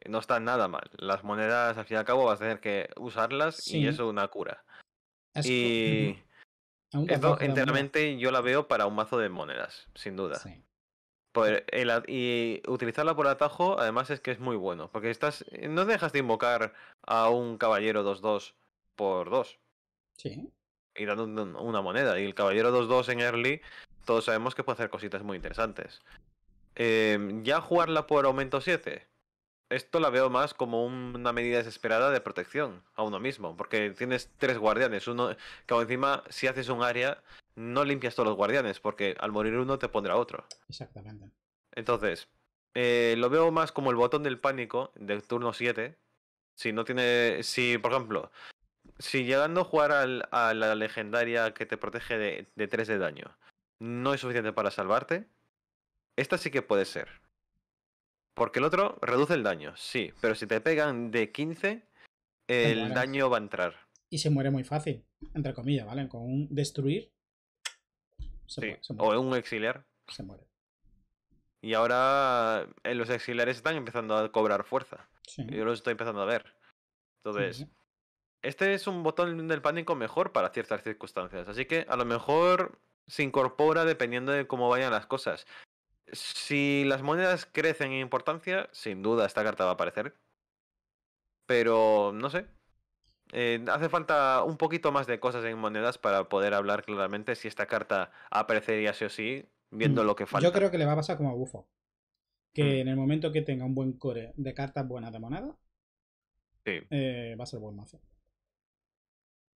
no está nada mal. Las monedas, al fin y al cabo, vas a tener que usarlas y eso es una cura. y eso enteramente yo la veo para un mazo de monedas, sin duda. y utilizarla por atajo, además, es que es muy bueno. Porque estás no dejas de invocar a un caballero 2-2 por 2. Sí. Y dando una moneda. Y el caballero 2-2 en early, todos sabemos que puede hacer cositas muy interesantes. Em, ya jugarla por aumento 7 esto la veo más como una medida desesperada de protección a uno mismo, porque tienes tres guardianes, uno que encima si haces un área no limpias todos los guardianes, porque al morir uno te pondrá otro. Exactamente. Entonces, eh, lo veo más como el botón del pánico del turno 7. Si no tiene, si por ejemplo, si llegando a jugar a la legendaria que te protege de, de 3 de daño no es suficiente para salvarte, esta sí que puede ser porque el otro reduce el daño, sí. Pero si te pegan de 15, el daño va a entrar. Y se muere muy fácil, entre comillas, ¿vale? Con un destruir. sí. O un exiliar. Se muere. Y ahora eh, los exiliares están empezando a cobrar fuerza. Sí. Yo los estoy empezando a ver. Entonces, este es un botón del pánico mejor para ciertas circunstancias. Así que a lo mejor se incorpora dependiendo de cómo vayan las cosas. Si las monedas crecen en importancia, sin duda esta carta va a aparecer. Pero no sé. Eh, hace falta un poquito más de cosas en monedas para poder hablar claramente si esta carta aparecería sí o sí, viendo mm, lo que falta. Yo creo que le va a pasar como a Bufo. Que mm. en el momento que tenga un buen core de cartas buenas de moneda, sí. Eh, va a ser buen mazo.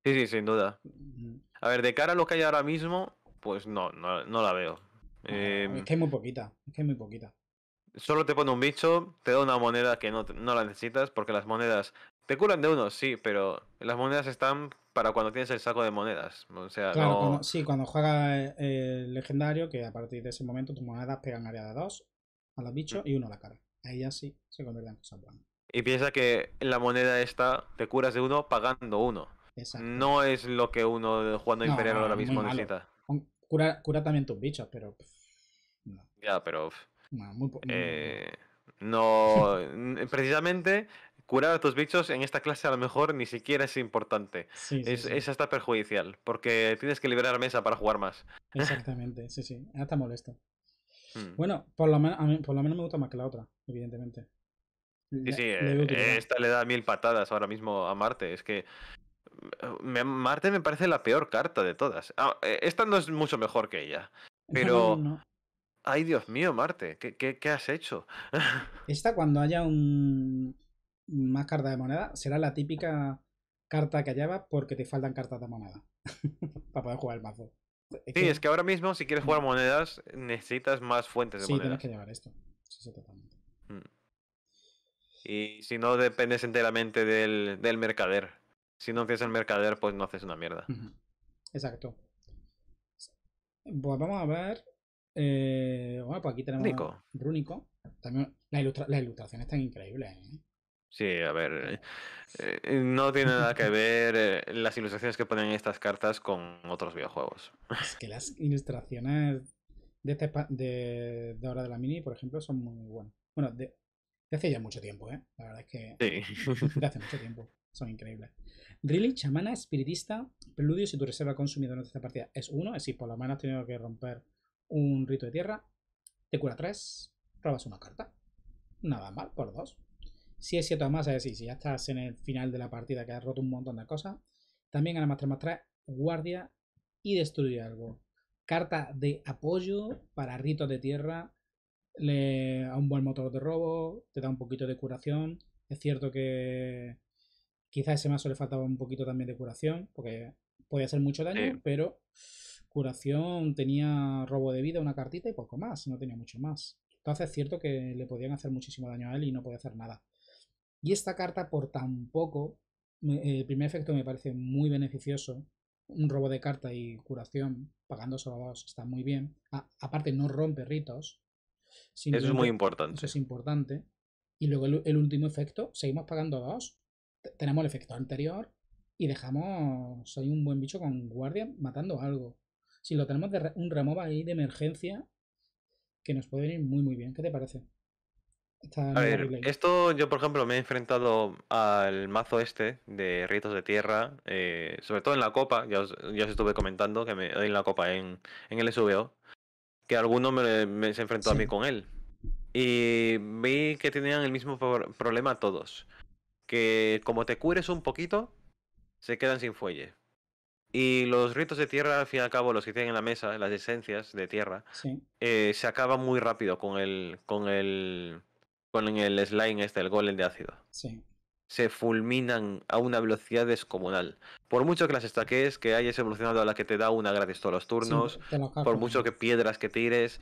Sí, sí, sin duda. Mm. A ver, de cara a lo que hay ahora mismo, pues no, no la veo. Eh, es que es muy poquita, es que es muy poquita. Solo te pone un bicho, te da una moneda que no, la necesitas, porque las monedas te curan de uno, sí, pero las monedas están para cuando tienes el saco de monedas. O sea, claro, sí, cuando juega el legendario, que a partir de ese momento tus monedas pegan área de dos a los bichos mm. y uno a la cara. Ahí ya sí se convierte en cosas buenas. Y piensa que la moneda esta te curas de uno pagando uno. Exacto. No es lo que uno jugando Imperial ahora mismo necesita. Cura, también tus bichos, pero. no. Ya, pero. No, muy, eh, no precisamente curar a tus bichos en esta clase a lo mejor ni siquiera es importante. es, hasta perjudicial, porque tienes que liberar mesa para jugar más. Exactamente, sí, sí. está molesto. Hmm. Bueno, por lo, menos, por menos me gusta más que la otra, evidentemente. sí, sí, esta le da mil patadas ahora mismo a Marte. Es que Marte me parece la peor carta de todas. Ah, eh, esta no es mucho mejor que ella. (laughs) Pero. Ay, Dios mío, Marte, ¿qué, has hecho? (laughs) esta, cuando haya un. Más carta de moneda, será la típica carta que hallaba porque te faltan cartas de moneda. (laughs) para poder jugar el mazo. sí, es que ahora mismo, si quieres jugar mm. monedas, necesitas más fuentes de moneda Sí, tienes que llevar esto. Mm. Y si no dependes enteramente del mercader. Si no haces el mercader, pues no haces una mierda. Exacto. Pues vamos a ver. Eh, bueno, pues aquí tenemos Rúnico. las ilustraciones están increíbles. ¿eh? Sí, a ver. Eh, no tiene nada que ver las ilustraciones que ponen estas cartas con otros videojuegos. Es que las ilustraciones de, este de, de la Mini, por ejemplo, son muy buenas. Bueno, de, de hace ya mucho tiempo, ¿eh? La verdad es que. Sí. De hace mucho tiempo son increíbles. Drilling, chamana, espiritista, preludio, si tu reserva consumido durante esta partida es uno. es decir, por lo menos has tenido que romper un rito de tierra, te cura 3, robas una carta, nada mal, por dos. Si es cierto más, es decir, si ya estás en el final de la partida que has roto un montón de cosas, también gana más 3 más 3, guardia y destruye algo. Carta de apoyo para ritos de tierra, le, a un buen motor de robo, te da un poquito de curación. Es cierto que Quizás ese mazo le faltaba un poquito también de curación, porque podía hacer mucho daño, pero curación tenía robo de vida, una cartita y poco más, no tenía mucho más. Entonces es cierto que le podían hacer muchísimo daño a él y no podía hacer nada. Y esta carta por tan poco, el primer efecto me parece muy beneficioso. Un robo de carta y curación, pagando solo dos, está muy bien. aparte no rompe ritos. Eso es muy importante. Eso es importante. Y luego el, último efecto, seguimos pagando a dos tenemos el efecto anterior y dejamos, soy un buen bicho con guardia matando algo. Si lo tenemos de un remova ahí de emergencia, que nos puede venir muy muy bien. ¿Qué te parece? a ver, esto yo por ejemplo me he enfrentado al mazo este de ritos de tierra, eh, sobre todo en la copa, ya os, ya os estuve comentando que me en la copa en, el SVO, que alguno me, se enfrentó a mí con él. Y vi que tenían el mismo problema todos que como te cures un poquito, se quedan sin fuelle. Y los ritos de tierra, al fin y al cabo, los que tienen en la mesa, las esencias de tierra, eh, se acaban muy rápido con el, con el, con el slime este, el golem de ácido. Sí. Se fulminan a una velocidad descomunal. Por mucho que las estaques, que hayas evolucionado a la que te da una gratis todos los turnos, por mucho que piedras que tires,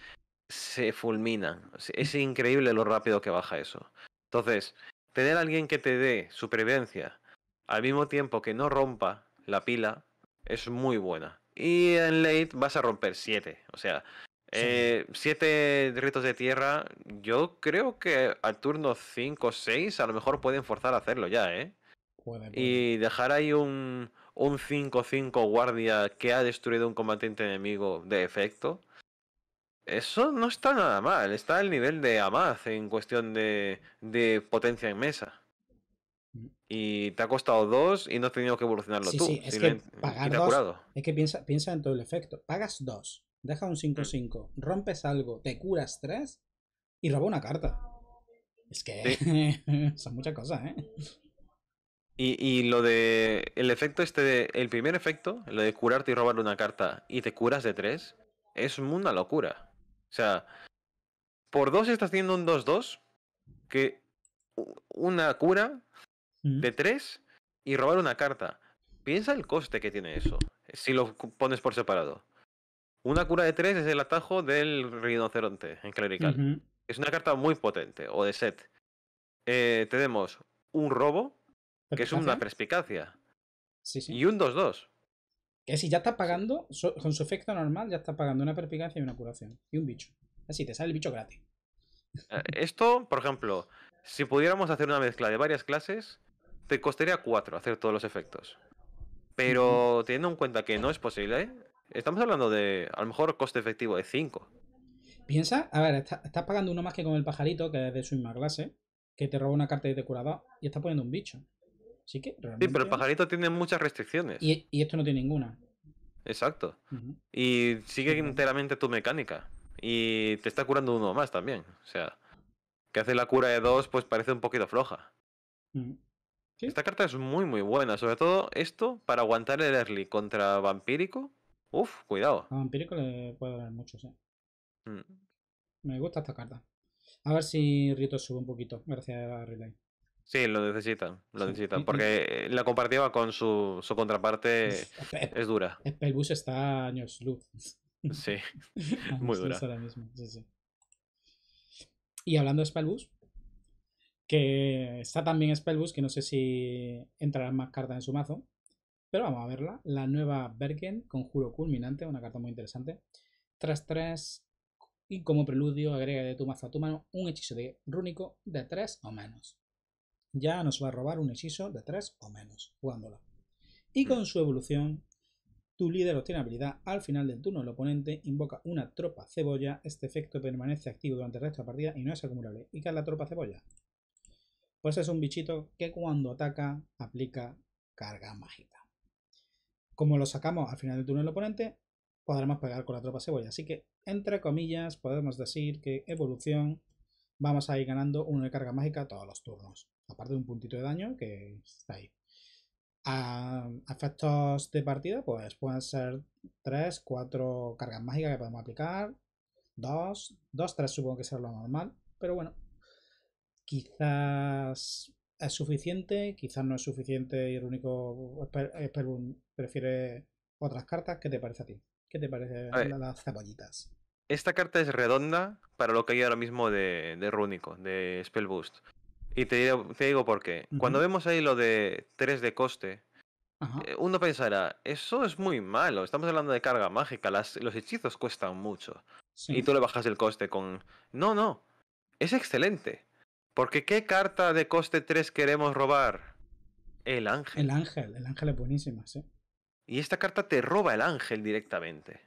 se fulminan. Es increíble lo rápido que baja eso. Entonces, tener a alguien que te dé supervivencia al mismo tiempo que no rompa la pila es muy buena. Y en late vas a romper 7. O sea, 7 eh, ritos retos de tierra. Yo creo que al turno 5 o 6 a lo mejor pueden forzar a hacerlo ya, ¿eh? Y dejar ahí un, un 5-5 guardia que ha destruido un combatiente enemigo de efecto. Eso no está nada mal, está el nivel de Amaz en cuestión de, potencia en mesa. Y te ha costado dos y no has tenido que evolucionarlo tú. Sí, es que que piensa, piensa en todo el efecto. Pagas dos, deja un 5-5, mm. rompes algo, te curas tres y roba una carta. Es que (laughs) son muchas cosas, ¿eh? Y, y, lo de. El efecto este. el primer efecto, lo de curarte y robar una carta y te curas de tres, es una locura. O sea, por dos estás teniendo un 2-2 que una cura de 3 y robar una carta. Piensa el coste que tiene eso, si lo pones por separado. Una cura de 3 es el atajo del rinoceronte en clerical. Es una carta muy potente, o de set. Eh, tenemos un robo, que es una perspicacia. Y un 2-2. Que si ya estás pagando, con su efecto normal, ya estás pagando una perpicacia y una curación. Y un bicho. Así te sale el bicho gratis. Eh, esto, por ejemplo, si pudiéramos hacer una mezcla de varias clases, te costaría 4 hacer todos los efectos. Pero teniendo en cuenta que no es posible, ¿eh? estamos hablando de a lo mejor coste efectivo de 5. Piensa, a ver, estás pagando uno más que con el pajarito, que es de su misma clase, que te roba una carta y te y estás poniendo un bicho. Sí, pero el pajarito tiene muchas restricciones. Y, esto no tiene ninguna. Exacto. Y sigue enteramente tu mecánica. Y te está curando uno más también. O sea, que hace la cura de dos, pues parece un poquito floja. Esta carta es muy, muy buena. Sobre todo esto para aguantar el early contra vampírico. Uf, cuidado. A vampírico le puede dar mucho, sí. Mm. Me gusta esta carta. A ver si Rito sube un poquito, gracias a Relay. Sí, lo necesitan, lo necesitan, porque eh, la comparativa con su, su contraparte (laughs) es, dura. Spellbus está años luz. (laughs) Sí, (laughs) muy dura. sí, sí. Y hablando de Spellbus, que está también Spellbus, que no sé si entrarán más cartas en su mazo, pero vamos a verla. La nueva Bergen, Conjuro Culminante, una carta muy interesante. Tras 3 y como preludio agrega de tu mazo a tu mano un hechizo de rúnico de 3 o menos ya nos va a robar un hechizo de 3 o menos jugándolo. Y con su evolución, tu líder obtiene habilidad al final del turno del oponente, invoca una tropa cebolla, este efecto permanece activo durante el resto de la partida y no es acumulable. ¿Y qué es la tropa cebolla? Pues es un bichito que cuando ataca aplica carga mágica. Como lo sacamos al final del turno del oponente, podremos pegar con la tropa cebolla. Así que, entre comillas, podemos decir que evolución vamos a ir ganando una de carga mágica todos los turnos aparte de un puntito de daño que está ahí. A efectos de partida, pues pueden ser 3, 4 cargas mágicas que podemos aplicar, 2, 2, 3 supongo que será lo normal, pero bueno, quizás es suficiente, quizás no es suficiente y el único prefiere otras cartas. ¿Qué te parece a ti? ¿Qué te parece a las cebollitas? Esta carta es redonda para lo que hay ahora mismo de, de Rúnico, de Spellboost y te digo, por qué. Cuando vemos ahí lo de 3 de coste, eh, uno pensará, eso es muy malo, estamos hablando de carga mágica, las, los hechizos cuestan mucho. Y tú le bajas el coste con... No, no, es excelente. Porque ¿qué carta de coste 3 queremos robar? El ángel. El ángel, el ángel es buenísima, sí. Y esta carta te roba el ángel directamente.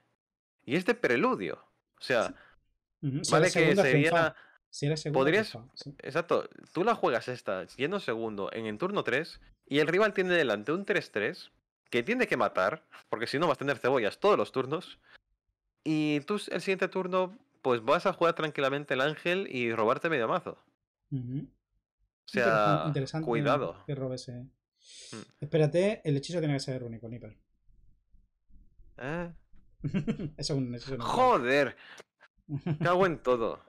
Y es de preludio. O sea, vale que sería... Si eres segundo. Podrías. Pues, ah, Exacto. Tú la juegas esta, yendo segundo en el turno 3, y el rival tiene delante un 3-3, que tiene que matar, porque si no vas a tener cebollas todos los turnos. Y tú el siguiente turno, pues vas a jugar tranquilamente el ángel y robarte medio mazo. O sea, interesante cuidado. Mm. Espérate, el hechizo tiene que ser único, Nipper. ¿Eh? (laughs) es un Joder, Cago en todo.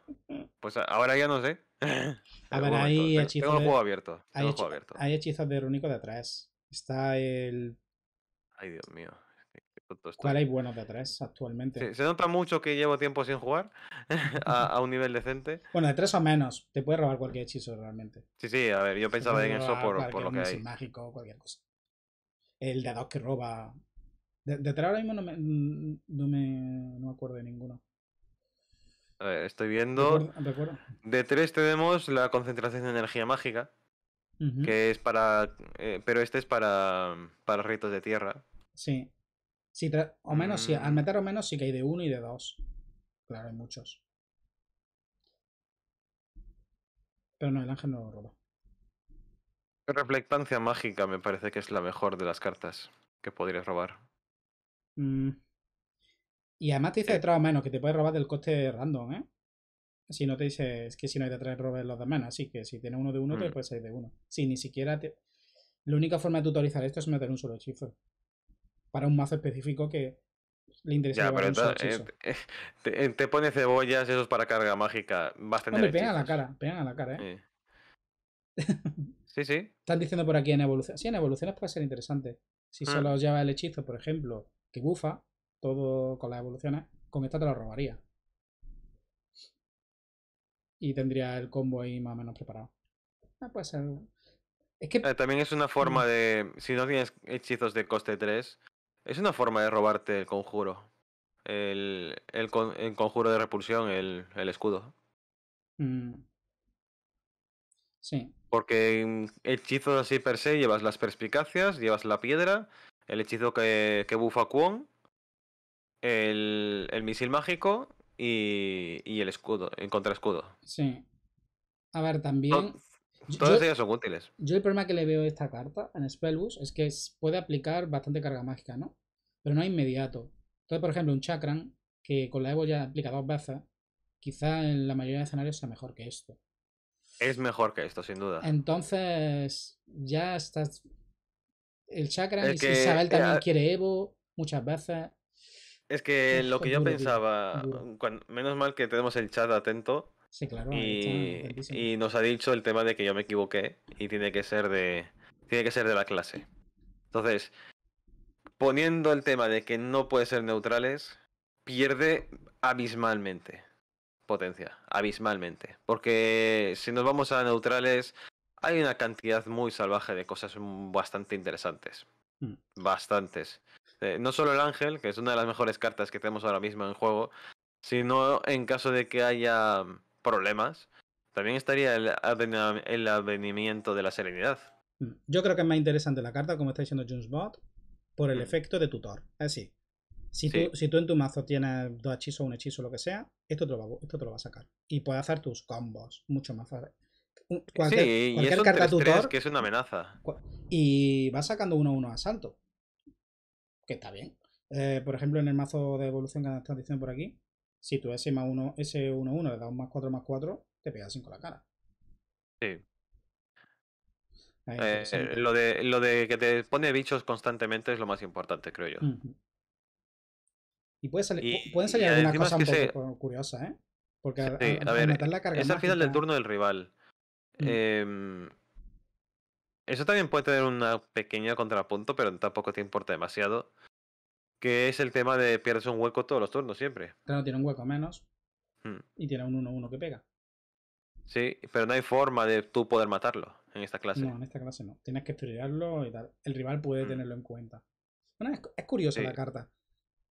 Pues ahora ya no sé. A ver, hay hechizos. Tengo el juego abierto. Hay, hechizos de Runico de atrás. Está el. Ay, Dios mío. ¿Cuál hay buenos de atrás actualmente? se nota mucho que llevo tiempo sin jugar (laughs) a, un nivel decente. Bueno, de tres o menos. Te puede robar cualquier hechizo realmente. Sí, sí, a ver, yo pensaba en eso por, por lo que hay. El de dos que roba. De, de ahora mismo no me, no no me acuerdo de ninguno estoy viendo. De tres tenemos la concentración de energía mágica. Que es para. Eh, pero este es para. Para ritos de tierra. Sí. sí o menos, Al mm. meter o menos sí que hay de uno y de dos. Claro, hay muchos. Pero no, el ángel no lo roba. Reflectancia mágica me parece que es la mejor de las cartas que podrías robar. Mm. Y además te dice de o menos, que te puedes robar del coste random, ¿eh? Si no te dice, es que si no hay de robes los de menos, así que si tienes uno de uno, te mm. puedes salir de uno. Si ni siquiera te... La única forma de tutorizar esto es meter un solo hechizo. Para un mazo específico que le interesa. Ya, un te, pone cebollas, esos para carga mágica. Vas a tener pegan a la cara, pegan a la cara, ¿eh? (laughs) Sí. sí, Están diciendo por aquí en evolución. Sí, en evoluciones puede ser interesante. Si mm. solo lleva el hechizo, por ejemplo, que bufa, todo con las evoluciones, con esta te lo robaría. Y tendría el combo ahí más o menos preparado. Ah, puede ser. Eh, también es una mm. forma de. Si no tienes hechizos de coste 3, es una forma de robarte el conjuro. El, el, conjuro de repulsión, el, escudo. Mm. Sí. Porque en hechizos así per se llevas las perspicacias, llevas la piedra, el hechizo que, que bufa Kwon el, misil mágico y, y, el escudo, el contraescudo. Sí. A ver, también. todos ellos son útiles. Yo el problema que le veo a esta carta en Spellbus es que puede aplicar bastante carga mágica, ¿no? Pero no inmediato. Entonces, por ejemplo, un Chakran, que con la Evo ya aplica dos veces, quizá en la mayoría de escenarios sea mejor que esto. Es mejor que esto, sin duda. Entonces, ya estás. El Chakran, y que... Isabel también eh, quiere Evo muchas veces. Es que lo que yo pensaba, mm, menos mal que tenemos el chat atento. Y, nos ha dicho el tema de que yo me equivoqué y tiene que ser de tiene que ser de la clase. Entonces, poniendo el tema de que no puede ser neutrales, pierde abismalmente potencia, abismalmente, porque si nos vamos a neutrales hay una cantidad muy salvaje de cosas mm, bastante interesantes. Mm. Bastantes. Eh, no solo el ángel, que es una de las mejores cartas que tenemos ahora mismo en juego, sino en caso de que haya mm, problemas, también estaría el, el advenimiento de la serenidad. Mm, yo creo que es más interesante la carta, como está diciendo bot por el mm. efecto de tutor. Así, si, tú, si, tú, en tu mazo tienes dos hechizos, un hechizo, lo que sea, esto te lo va, esto lo va a sacar. Y puedes hacer tus combos mucho más fácil. sí, y carta tutor. que es una amenaza. Y vas sacando uno a uno a salto que está bien. Eh, por ejemplo, en el mazo de evolución que están diciendo por aquí, si tú S más 1, S1-1 le da un más 4 más 4, te pega 5 la cara. Sí. Eh, lo, de, lo de que te pone bichos constantemente es lo más importante, creo yo. Y, puede salir, pueden salir algunas cosas un poco curiosas, ¿eh? Porque a, ver, la carga es al final del turno del rival. eh, eso también puede tener un pequeño contrapunto, pero tampoco te importa demasiado. Que es el tema de pierdes un hueco todos los turnos siempre. Claro, tiene un hueco menos. Hmm. Y tiene un 1-1 que pega. Sí, pero no hay forma de tú poder matarlo en esta clase. No, en esta clase no. Tienes que estudiarlo y tal. El rival puede hmm. tenerlo en cuenta. Bueno, es, curiosa la carta.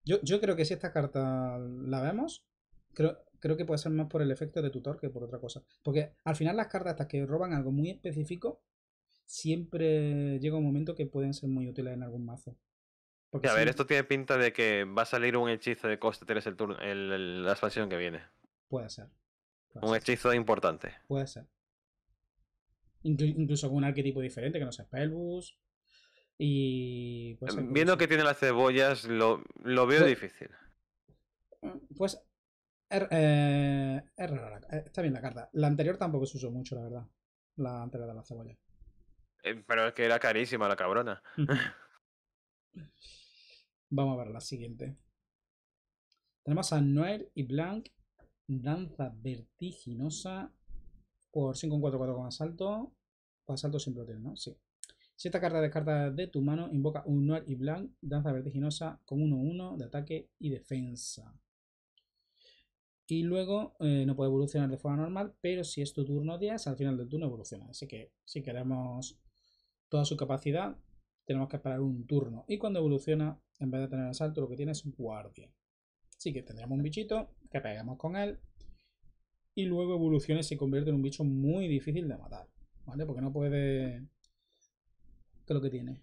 Yo, yo creo que si esta carta la vemos, creo, creo que puede ser más por el efecto de tutor que por otra cosa. Porque al final las cartas estas que roban algo muy específico siempre llega un momento que pueden ser muy útiles en algún mazo. a ver, esto tiene pinta de que va a salir un hechizo de coste 3 el el, la expansión que viene. Puede ser. un hechizo importante. Puede ser. incluso algún arquetipo diferente que no sea Spellbus. Y. Em, viendo que tiene las cebollas, lo, veo difícil. Pues. Er, eh, eh, está bien la carta. La anterior tampoco se usó mucho, la verdad. La anterior de las cebollas. Eh, pero es que era carísima la cabrona. (laughs) Vamos a ver la siguiente. Tenemos a Noel y Blanc. Danza vertiginosa por 5 4, 4 con asalto. Con asalto lo tiene ¿no? Sí. Si esta carta descarta de tu mano, invoca un Noir y Blanc, danza vertiginosa con 1-1 de ataque y defensa. Y luego eh, no puede evolucionar de forma normal, pero si es tu turno 10, al final del turno evoluciona. Así que si queremos toda su capacidad, tenemos que esperar un turno. Y cuando evoluciona, en vez de tener asalto, lo que tiene es un guardia. Así que tendremos un bichito que pegamos con él. Y luego evoluciona y se convierte en un bicho muy difícil de matar. ¿Vale? Porque no puede. ¿Qué es lo que tiene?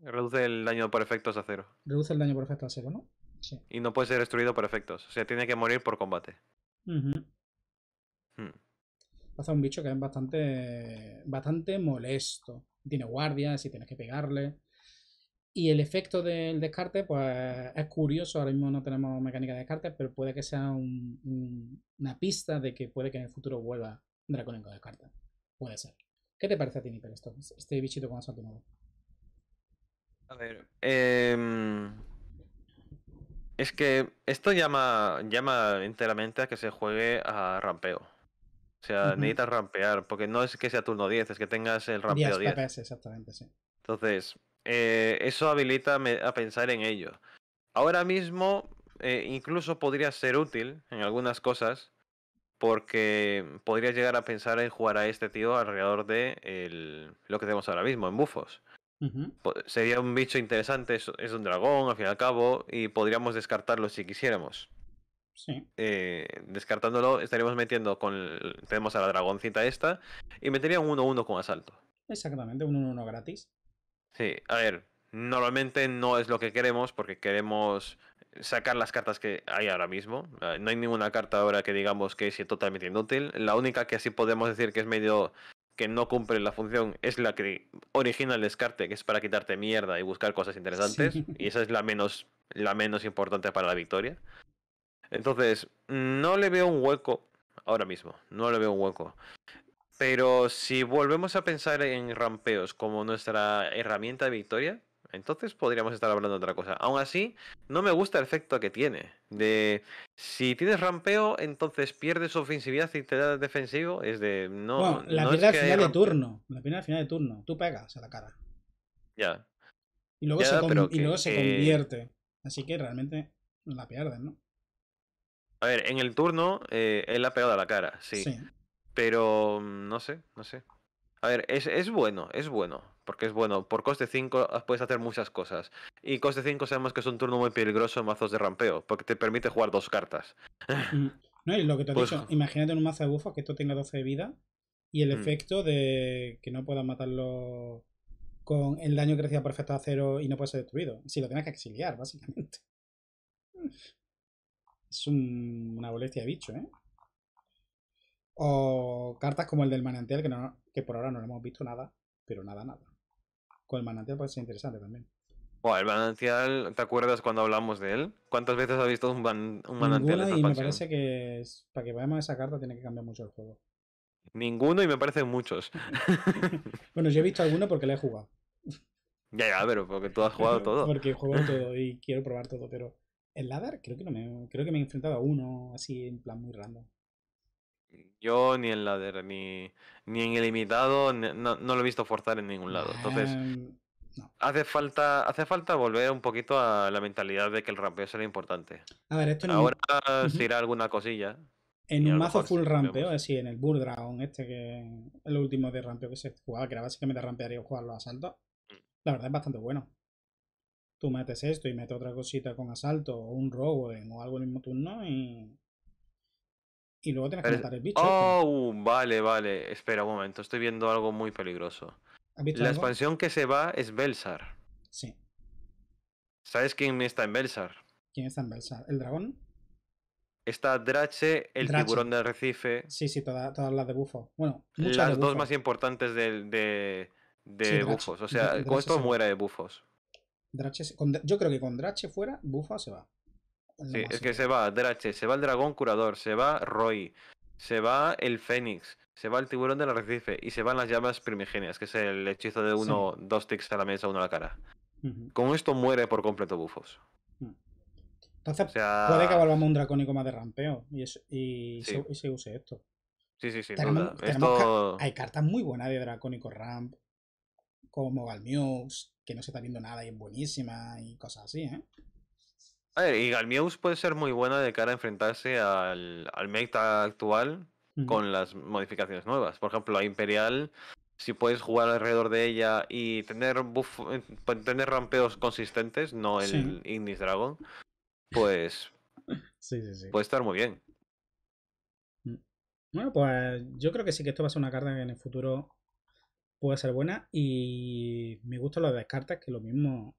Reduce el daño por efectos a cero. Reduce el daño por efectos a cero, ¿no? Sí. Y no puede ser destruido por efectos. O sea, tiene que morir por combate pasa un bicho que es bastante, bastante molesto. Tiene guardias y tienes que pegarle. Y el efecto del descarte, pues es curioso. Ahora mismo no tenemos mecánica de descarte, pero puede que sea una pista de que puede que en el futuro vuelva Draconico de descarte. Puede ser. ¿Qué te parece a ti, Nipper, este bichito con asalto nuevo? A ver, em, es que esto llama, llama enteramente a que se juegue a rampeo. O sea, necesitas rampear, porque no es que sea turno 10, es que tengas el rampeo 10. PPS, exactamente, sí. Entonces, eh, eso habilita a pensar en ello. Ahora mismo, eh, incluso podría ser útil en algunas cosas, porque podría llegar a pensar en jugar a este tío alrededor de lo que tenemos ahora mismo, en bufos. Sería un bicho interesante, es un dragón, al fin y al cabo, y podríamos descartarlo si quisiéramos. Eh, descartándolo, estaríamos metiendo con. tenemos a la dragoncita esta. Y metería un 1-1 con asalto. Exactamente, un 1-1 gratis. Sí, a ver. Normalmente no es lo que queremos, porque queremos sacar las cartas que hay ahora mismo. Ah, no hay ninguna carta ahora que digamos que es totalmente inútil. La única que así podemos decir que es medio que no cumple la función es la que origina el descarte, que es para quitarte mierda y buscar cosas interesantes. Y esa es la menos, la menos importante para la victoria. Entonces, no le veo un hueco ahora mismo, no le veo un hueco. Pero si volvemos a pensar en rampeos como nuestra herramienta de victoria, entonces podríamos estar hablando de otra cosa. Aún así, no me gusta el efecto que tiene. De si tienes rampeo, entonces pierdes ofensividad y te da defensivo. Es de no. la no al final de turno. La al final de turno. Tú pegas a la cara. Ya. Y luego, se, convierte. Así que realmente la pierden, ¿no? A ver, en el turno eh, él ha pegado a la cara, sí. Pero mm, no sé, no sé. A ver, es, bueno, es bueno. Porque es bueno, por coste 5 ah, puedes hacer muchas cosas. Y coste 5 sabemos que es un turno muy peligroso en mazos de rampeo, porque te permite jugar dos cartas. Mm. No, y lo que te he pues dicho, imagínate en un mazo de bufos que esto tenga 12 de vida y el mm. efecto de que no puedas matarlo con el daño que reciba perfecto a cero y no puede ser destruido. Si lo tienes que exiliar, básicamente. Es una molestia de bicho, ¿eh? O cartas como el del manantial, que, que por ahora no hemos visto nada, pero nada, nada. Con el manantial puede ser interesante también. Bueno, el manantial, ¿te acuerdas cuando hablamos de él? ¿Cuántas veces has visto un, manantial? y me parece que para que vayamos a esa carta tiene que cambiar mucho el juego. Ninguno y me parecen muchos. (laughs) bueno, yo he visto alguno porque le he jugado. Ya, ya, pero porque tú has jugado (laughs) todo. Porque he jugado todo y quiero probar todo, pero el ladder creo que no me. Creo que me he enfrentado a uno así en plan muy random. Yo ni en ladder, ni, ni en ilimitado, no, lo he visto forzar en ningún lado. Entonces. Em, hace falta, hace falta volver un poquito a la mentalidad de que el rampeo será importante. A ver, Ahora un... irá alguna cosilla. En un mazo full rampeo, así en el bull Dragon, este que es último de rampeo que se jugaba, que era básicamente rampear y jugar los asaltos. Mm. La verdad es bastante bueno tú metes esto y metes otra cosita con asalto o un robo o algo en el mismo turno y. Y luego tienes que matar el bicho. Este. Oh, vale, vale. Espera un momento, estoy viendo algo muy peligroso. La expansión que se va es Belsar. Sí. ¿Sabes quién está en Belsar? ¿Quién está en Belsar? ¿El dragón? Está Drache, el tiburón del Recife. Sí, sí, todas, las de bufo. Bueno, muchas las dos más importantes de, de, bufos. O sea, el con muera de bufos yo creo que con Drache fuera, Bufa se va. Es sí, es que se va Drache, se va el dragón curador, se va Roy, se va el Fénix, se va el tiburón del arrecife y se van las llamas primigenias, que es el hechizo de uno, dos ticks a la mesa, uno a la cara. Con esto muere por completo Bufos. Mm. Entonces, puede que volvamos un dracónico más de rampeo y, se, use esto. Sí, sí, sí. hay cartas muy buenas de Dracónico Ramp como Galmius que no se está viendo nada y es buenísima y cosas así, ¿eh? A ver, y Galmius puede ser muy buena de cara a enfrentarse al, al meta actual con las modificaciones nuevas. Por ejemplo, a Imperial, si puedes jugar alrededor de ella y tener eh, tener rampeos consistentes, no el sí. Dragon, pues (laughs) sí, sí, puede estar muy bien. Mm. Bueno, pues yo creo que sí que esto va a ser una carta en el futuro puede ser buena y me gusta lo de descartas, que lo mismo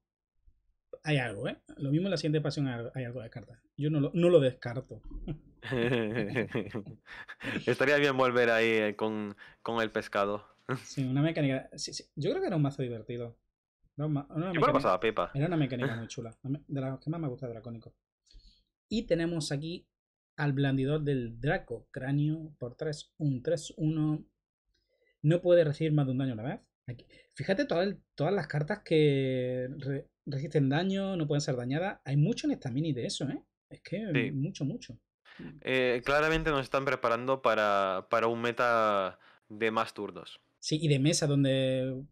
hay algo, ¿eh? Lo mismo en la siguiente pasión hay algo de descartas. Yo no lo, descarto. (laughs) Estaría bien volver ahí eh, con, el pescado. (laughs) Sí, una mecánica. Sí, sí. Yo creo que era un mazo divertido. Yo una, pasaba, pipa. Era una mecánica muy (laughs) chula. De las que más me gusta Dracónico. Y tenemos aquí al blandidor del Draco, cráneo por 3, un 3-1 no puede recibir más de un daño a la vez. Fíjate todas las cartas que resisten daño, no pueden ser dañadas. Hay mucho en esta mini de eso, ¿eh? Es que mucho, mucho. Eh, claramente nos están preparando para, un meta de más turnos. Sí, y de mesa, donde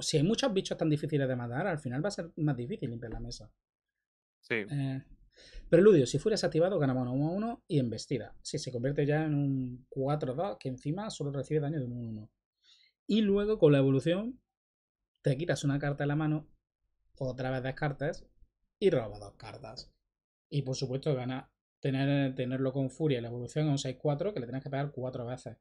si hay muchos bichos tan difíciles de matar, al final va a ser más difícil limpiar la mesa. Sí. Eh, preludio, si fueras activado, ganaba 1 1 1 y embestida. Si se convierte ya en un 4-2 que encima solo recibe daño de un 1 1. Y luego con la evolución te quitas una carta de la mano, otra vez descartes y robas dos cartas. Y por supuesto gana tener, tenerlo con furia la evolución es un 6-4 que le tienes que pegar cuatro veces.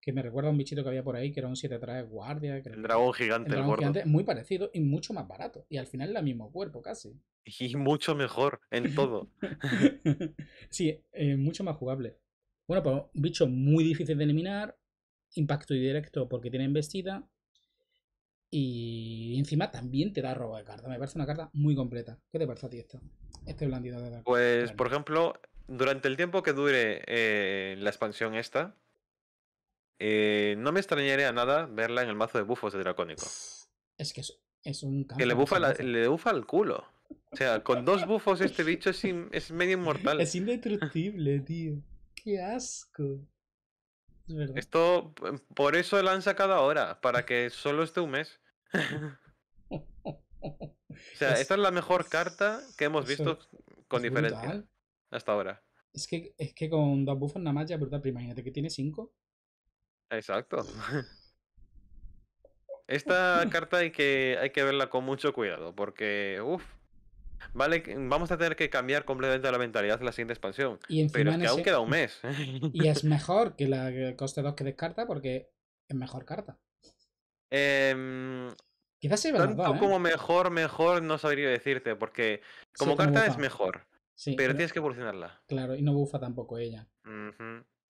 Que me recuerda a un bichito que había por ahí que era un 7-3 guardia. el dragón gigante, el, dragón el gigante, Muy parecido y mucho más barato. Y al final es el mismo cuerpo casi. Y mucho mejor en todo. (laughs) sí, eh, mucho más jugable. Bueno, pues un bicho muy difícil de eliminar, impacto directo porque tiene embestida. Y encima también te da robo de carta. Me parece una carta muy completa. ¿Qué te parece a ti esto? Este de Pues, por ejemplo, durante el tiempo que dure eh, la expansión esta, eh, no me extrañaría nada verla en el mazo de bufos de Dracónico. Es que es, un cambio. Que le bufa, le bufa el culo. O sea, con dos bufos este (laughs) bicho es, es medio inmortal. Es indestructible, tío. Qué asco. Esto, por eso la han sacado ahora, para que solo esté un mes. o sea, (laughs) esta es la mejor carta que hemos visto con diferencia hasta ahora. Es que, es que con dos buffos nada más ya brutal, pero imagínate que tiene cinco. Exacto. (laughs) Esta carta hay que, hay que verla con mucho cuidado, porque, uff, Vale, vamos a tener que cambiar completamente la mentalidad de la siguiente expansión. pero es que aún queda un mes. (laughs) y es mejor que la coste 2 que descarta porque es mejor carta. Em, Quizás sea Tanto va, ¿eh? como mejor, mejor no sabría decirte, porque como carta es mejor. pero, tienes que evolucionarla. Claro, y no bufa tampoco ella.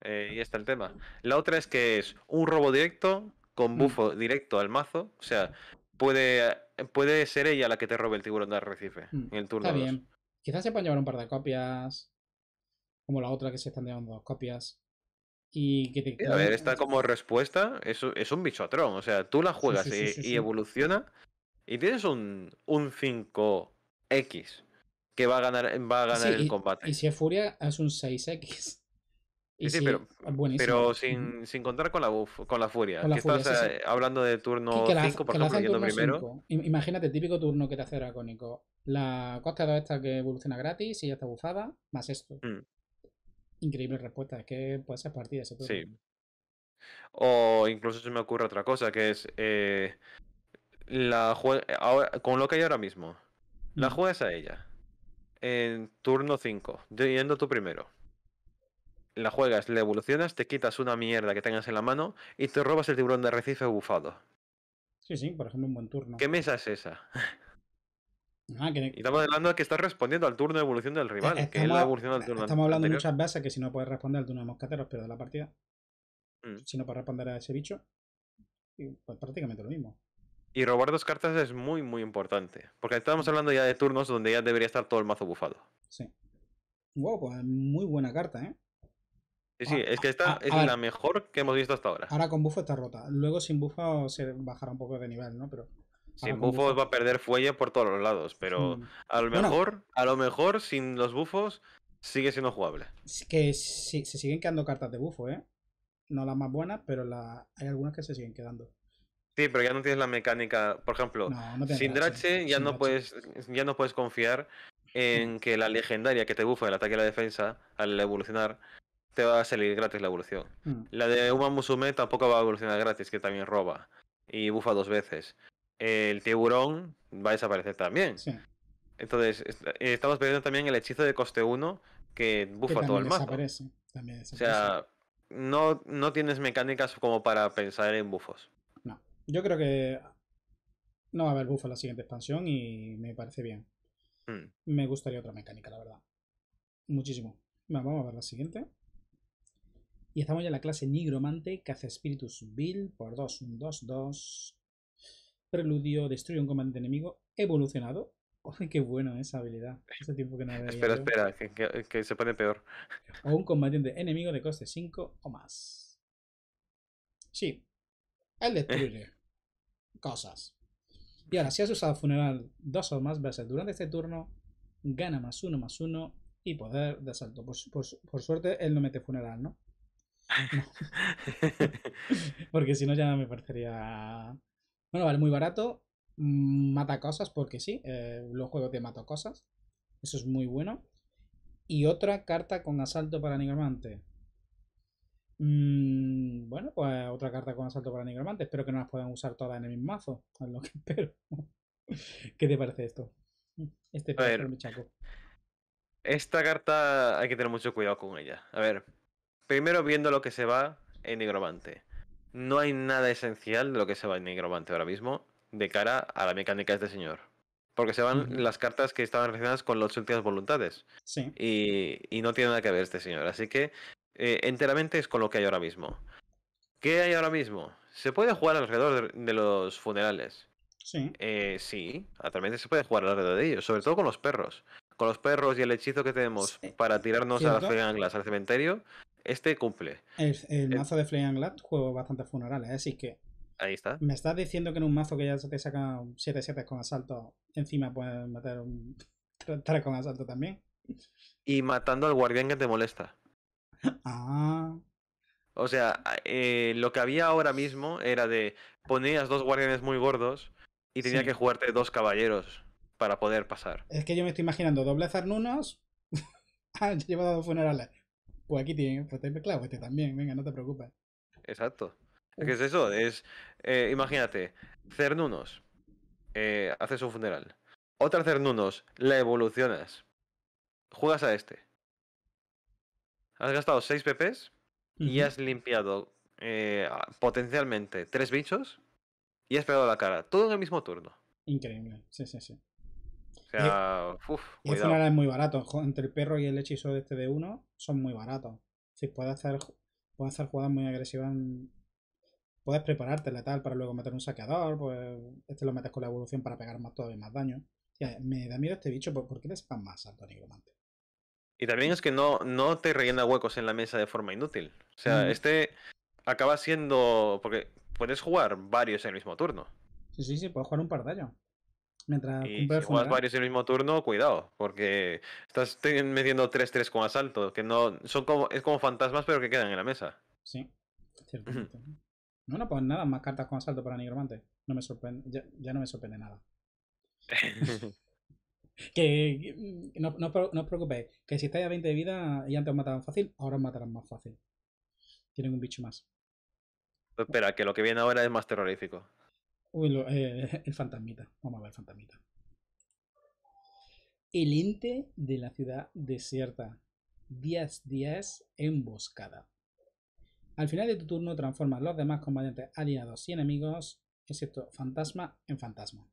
Eh, y está el tema. La otra es que es un robo directo con mm. bufo directo al mazo. O sea, puede, puede ser ella la que te robe el tiburón de arrecife hmm, en el turno. Está bien. Quizás se puedan llevar un par de copias, como la otra que se están llevando dos copias. Y que A ver, esta como respuesta es, es un bichotrón. O sea, tú la juegas y, evoluciona y tienes un, un 5X que va a ganar, va a ganar el combate. Y si es Furia, es un 6X pero, sin, contar con la, con la furia. que estás eh, hablando de turno 5, por ejemplo, yendo primero. Imagínate, el típico turno que te hace Dracónico. La costa 2 esta que evoluciona gratis y ya está bufada, más esto. Mm. Increíble respuesta, es que puede ser partida ese turno. O incluso se me ocurre otra cosa, que es eh, la eh, ahora, con lo que hay ahora mismo. La juegas a ella. En turno 5, yendo tú primero la juegas, la evolucionas, te quitas una mierda que tengas en la mano y te robas el tiburón de arrecife bufado. Sí, sí, por ejemplo, un buen turno. ¿Qué mesa es esa? Ah, y estamos hablando de que estás respondiendo al turno de evolución del rival, e-, estamos, que la evolución del turno. Estamos hablando de muchas veces que si no puedes responder al turno de mosqueteros, pierdes la partida. Mm. Si no puedes responder a ese bicho, pues prácticamente lo mismo. Y robar dos cartas es muy, muy importante. Porque estamos hablando ya de turnos donde ya debería estar todo el mazo bufado. Sí. Wow, pues muy buena carta, ¿eh? Sí, sí, ah, es que esta ah, es la mejor que hemos visto hasta ahora. Ahora con bufo está rota. Luego sin bufo se bajará un poco de nivel, ¿no? Pero. Sin bufo. va a perder fuelle por todos los lados, pero a lo mejor, a lo mejor sin los bufos sigue siendo jugable. Es que sí, se siguen quedando cartas de bufo, ¿eh? No las más buenas, pero hay algunas que se siguen quedando. Sí, pero ya no tienes la mecánica, por ejemplo, sin Drache ya no puedes ya no puedes confiar en (laughs) que la legendaria que te bufa el ataque y la defensa al evolucionar te va a salir gratis la evolución. Mm. La de Uma Musume tampoco va a evolucionar gratis, que también roba y bufa dos veces. El tiburón va a desaparecer también. Entonces, eh, estamos perdiendo también el hechizo de coste 1 que bufa todo el mazo. también O sea, no, no tienes mecánicas como para pensar en bufos. No, yo creo que no va a haber bufo en la siguiente expansión y me parece bien. Mm. Me gustaría otra mecánica, la verdad. Muchísimo. Vamos a ver la siguiente. Y estamos ya en la clase Nigromante, que hace Espíritus build por 2, 1, 2, 2. Preludio, destruye un comandante enemigo, evolucionado. (laughs) qué bueno ¿eh? esa habilidad. tiempo que no Espera, espera, que, que, se pone peor. O un combatiente enemigo de coste 5 o más. Sí. Él destruye. (laughs) Cosas. Y ahora, si has usado funeral 2 o más veces durante este turno, gana más 1, más 1 y poder de asalto. Pues, pues, por suerte, él no mete funeral, ¿no? (laughs) porque si no ya me parecería... Bueno, vale, muy barato. Mm, mata cosas, porque sí. Eh, los juegos te mato cosas. Eso es muy bueno. Y otra carta con asalto para nigromante. Mm, bueno, pues otra carta con asalto para nigromante. Espero que no las puedan usar todas en el mismo mazo. (laughs) Es lo que espero. (laughs) ¿Qué te parece esto? Este A ver, Esta carta hay que tener mucho cuidado con ella. A ver, Primero viendo lo que se va en Nigromante. No hay nada esencial de lo que se va en Negromante ahora mismo de cara a la mecánica de este señor. Porque se van las cartas que estaban relacionadas con las últimas voluntades. Sí. Y, no tiene nada que ver este señor. Así que eh, enteramente es con lo que hay ahora mismo. ¿Qué hay ahora mismo? Se puede jugar alrededor de, los funerales. Sí. Eh, sí, actualmente se puede jugar alrededor de ellos, sobre todo con los perros. Con los perros y el hechizo que tenemos para tirarnos a las anglas al cementerio, este cumple. El, eh, mazo de Flame and Glad juego bastantes funerales, ¿eh? así que. Ahí está. Me estás diciendo que en un mazo que ya te saca 7-7 con asalto, encima puedes matar un 3 (laughs) con asalto también. Y matando al guardián que te molesta. ah. O sea, eh, lo que había ahora mismo era de ponías dos guardianes muy gordos y tenía que jugarte dos caballeros para poder pasar. Es que yo me estoy imaginando doble zarnunos. (laughs) ah, llevado dos funerales pues aquí tienen, pues te, mezclado pues este también, venga, no te preocupes. Exacto. Es que es eso? Es, eh, imagínate, Cernunos, eh, haces un funeral. Otra Cernunos, la evolucionas. Juegas a este. Has gastado 6 PPs y has limpiado eh, potencialmente 3 bichos y has pegado la cara. Todo en el mismo turno. Increíble, sí, sí, sí y, uf, es muy barato. Entre el perro y el hechizo de este de uno son muy baratos. Si puedes hacer, puedes hacer jugadas muy agresivas. Puedes prepararte tal para luego meter un saqueador. Pues este lo metes con la evolución para pegar más todavía más daño. me da miedo este bicho. ¿Por qué le spam más alto nigromante? Y también es que no, no te rellena huecos en la mesa de forma inútil. O sea, mm. este acaba siendo. Porque puedes jugar varios en el mismo turno. Sí, sí, sí, puedes jugar un par de ellos. Mientras y si juegas varios en el mismo turno, cuidado, porque estás metiendo 3-3 con asalto, que no son como es como fantasmas pero que quedan en la mesa. Sí, cierto no, no, pues nada, más cartas con asalto para Nigromante. No me sorprende, ya, no me sorprende nada. (laughs) que, mm, no, no, no, os preocupéis, que si estáis a 20 de vida y antes os mataban fácil, ahora os matarán más fácil. Tienen un bicho más. Espera, que lo que viene ahora es más terrorífico. Uy, eh, (laughs) el fantasmita. Vamos a ver el fantasmita. El ente de la ciudad desierta. 10 10 emboscada. Al final de tu turno transformas los demás combatientes aliados y enemigos, excepto fantasma, en fantasma.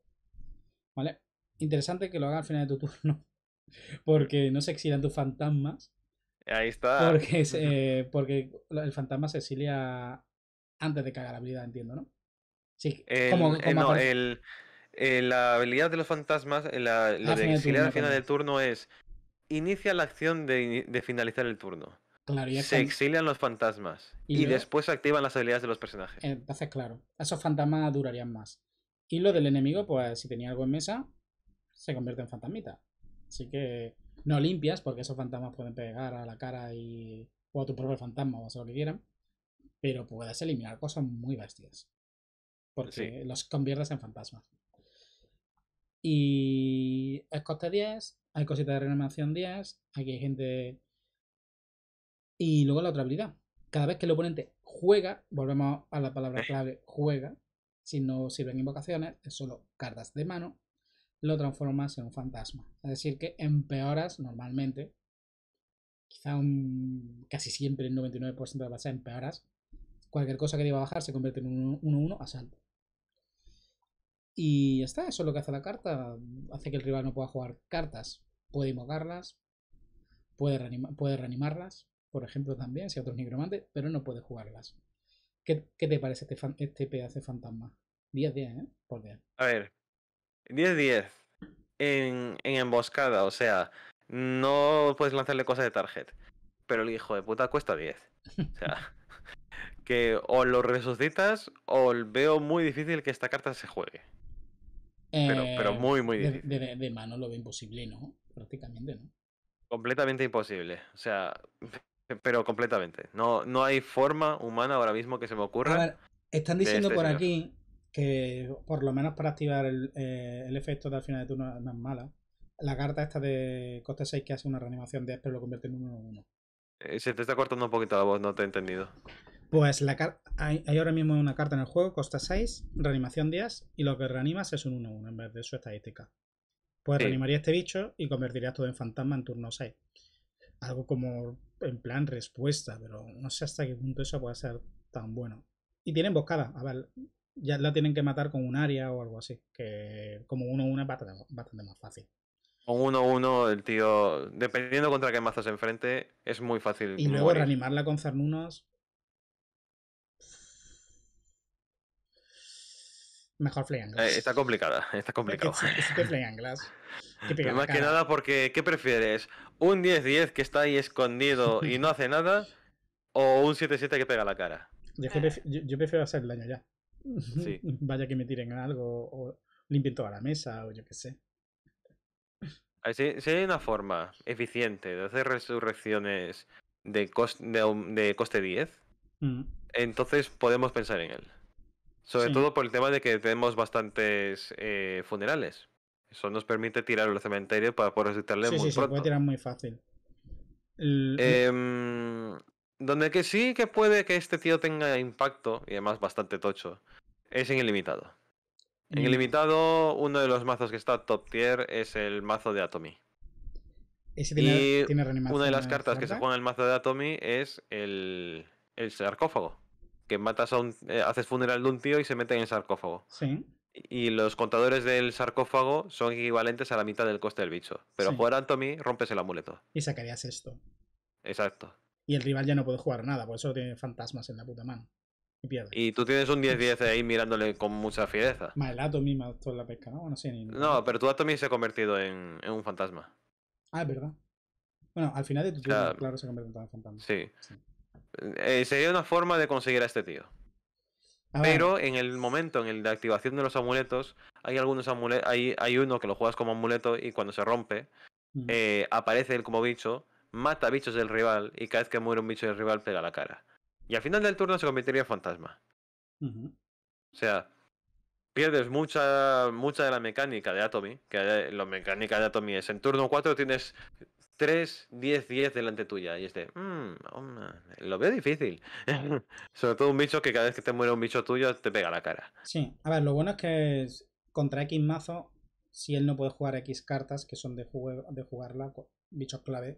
¿Vale? Interesante que lo haga al final de tu (laughs) turno. Porque no se exilan tus fantasmas. Ahí está. Porque, eh, porque el fantasma se exilia antes de cagar la habilidad, entiendo, ¿no? Sí, eh, eh, la habilidad de los fantasmas, eh, la, lo ah, de exiliar al final del turno es inicia la acción de, finalizar el turno. se exilian los fantasmas y, después se activan las habilidades de los personajes. Entonces, claro, esos fantasmas durarían más. Y lo del enemigo, pues si tenía algo en mesa, se convierte en fantasmita. Así que no limpias, porque esos fantasmas pueden pegar a la cara y... o a tu propio fantasma o a lo que quieran. Pero puedes eliminar cosas muy bestias porque los conviertes en fantasmas. Y es coste 10, hay cositas de reanimación 10, aquí hay gente... Y luego la otra habilidad. Cada vez que el oponente juega, volvemos a la palabra clave, juega, si no sirven invocaciones, es solo cartas de mano, lo transformas en un fantasma. Es decir, que empeoras normalmente, quizá casi siempre el 99% de las veces empeoras, cualquier cosa que deba a bajar se convierte en un 1-1 asalto. Y ya está, eso es lo que hace la carta. Hace que el rival no pueda jugar cartas. Puede invocarlas, puede, puede reanimarlas, por ejemplo, también, si otro es nigromante, pero no puede jugarlas. ¿Qué, qué te parece este, fan, este fantasma? 10-10, ¿eh? Por A ver, 10-10. En, en, emboscada, o sea, no puedes lanzarle cosas de target. Pero el hijo de puta cuesta 10. O sea, (laughs) que o lo resucitas o veo muy difícil que esta carta se juegue. Pero, eh, muy, muy difícil. De, mano lo ve imposible, ¿no? Prácticamente, ¿no? Completamente imposible. O sea, pero completamente. No, no hay forma humana ahora mismo que se me ocurra. A ver, están diciendo este por aquí que, por lo menos para activar el, eh, el efecto de al final de turno más mala. La carta esta de coste 6 que hace una reanimación de pero lo convierte en 1-1. Eh, se te está cortando un poquito la voz, no te he entendido. Pues hay, ahora mismo una carta en el juego, costa 6, reanimación 10, y lo que reanimas es un 1-1 en vez de su estadística. Pues reanimaría este bicho y convertiría todo en fantasma en turno 6. Algo como en plan respuesta, pero no sé hasta qué punto eso puede ser tan bueno. Y tiene emboscada, a ver, ya la tienen que matar con un área o algo así, que como 1-1 es bastante, más fácil. Con 1-1, el tío, dependiendo contra qué mazo se enfrente, es muy fácil. Y luego reanimarla con Cernunos mejor eh, está complicada, (laughs) está complicado. que (laughs) más que nada porque, ¿qué prefieres? ¿Un 10-10 que está ahí escondido y no hace nada? ¿O un 7-7 que pega la cara? Yo, eh. prefiero, hacer daño ya. (laughs) Vaya que me tiren algo o limpien toda la mesa o yo qué sé. Si, hay una forma eficiente de hacer resurrecciones de, de, coste 10, mm. entonces podemos pensar en él. Sobre todo por el tema de que tenemos bastantes eh, funerales. Eso nos permite tirar el cementerio para poder resucitarle sí, muy sí, pronto. Sí, se puede tirar muy fácil. Em, donde que sí que puede que este tío tenga impacto, y además bastante tocho, es en ilimitado. En ilimitado, uno de los mazos que está top tier es el mazo de Atomy. y una de las cartas que se pone en el mazo de Atomy es el, el sarcófago que matas a un, eh, haces funeral de un tío y se mete en el sarcófago. Sí. Y los contadores del sarcófago son equivalentes a la mitad del coste del bicho. Pero sí. jugar rompes el amuleto. Y sacarías esto. Exacto. Y el rival ya no puede jugar nada, por eso tiene fantasmas en la puta mano. Y pierde. Y tú tienes un 10-10 ahí mirándole con mucha fiereza. Más el Atomy en la pesca, ¿no? No, sé, ni... no pero tu Atomy se ha convertido en, un fantasma. Ah, es verdad. Bueno, al final de tu turno, claro, se ha convertido en fantasma. sí. Eh, sería una forma de conseguir a este tío. Ah, Pero en el momento, en el de activación de los amuletos, hay algunos amuletos. hay, hay uno que lo juegas como amuleto y cuando se rompe, eh, aparece él como bicho, mata bichos del rival y cada vez que muere un bicho del rival pega la cara. Y al final del turno se convertiría en fantasma. O sea, pierdes mucha, mucha de la mecánica de Atomy, que eh, la mecánica de Atomy es en turno 4 tienes 3, 10, 10 delante tuya. Y este, mmm, lo veo difícil. (laughs) Sobre todo un bicho que cada vez que te muere un bicho tuyo te pega la cara. Sí, a ver, lo bueno es que contra X mazo, si él no puede jugar X cartas que son de, jugarla de jugarla, bichos clave,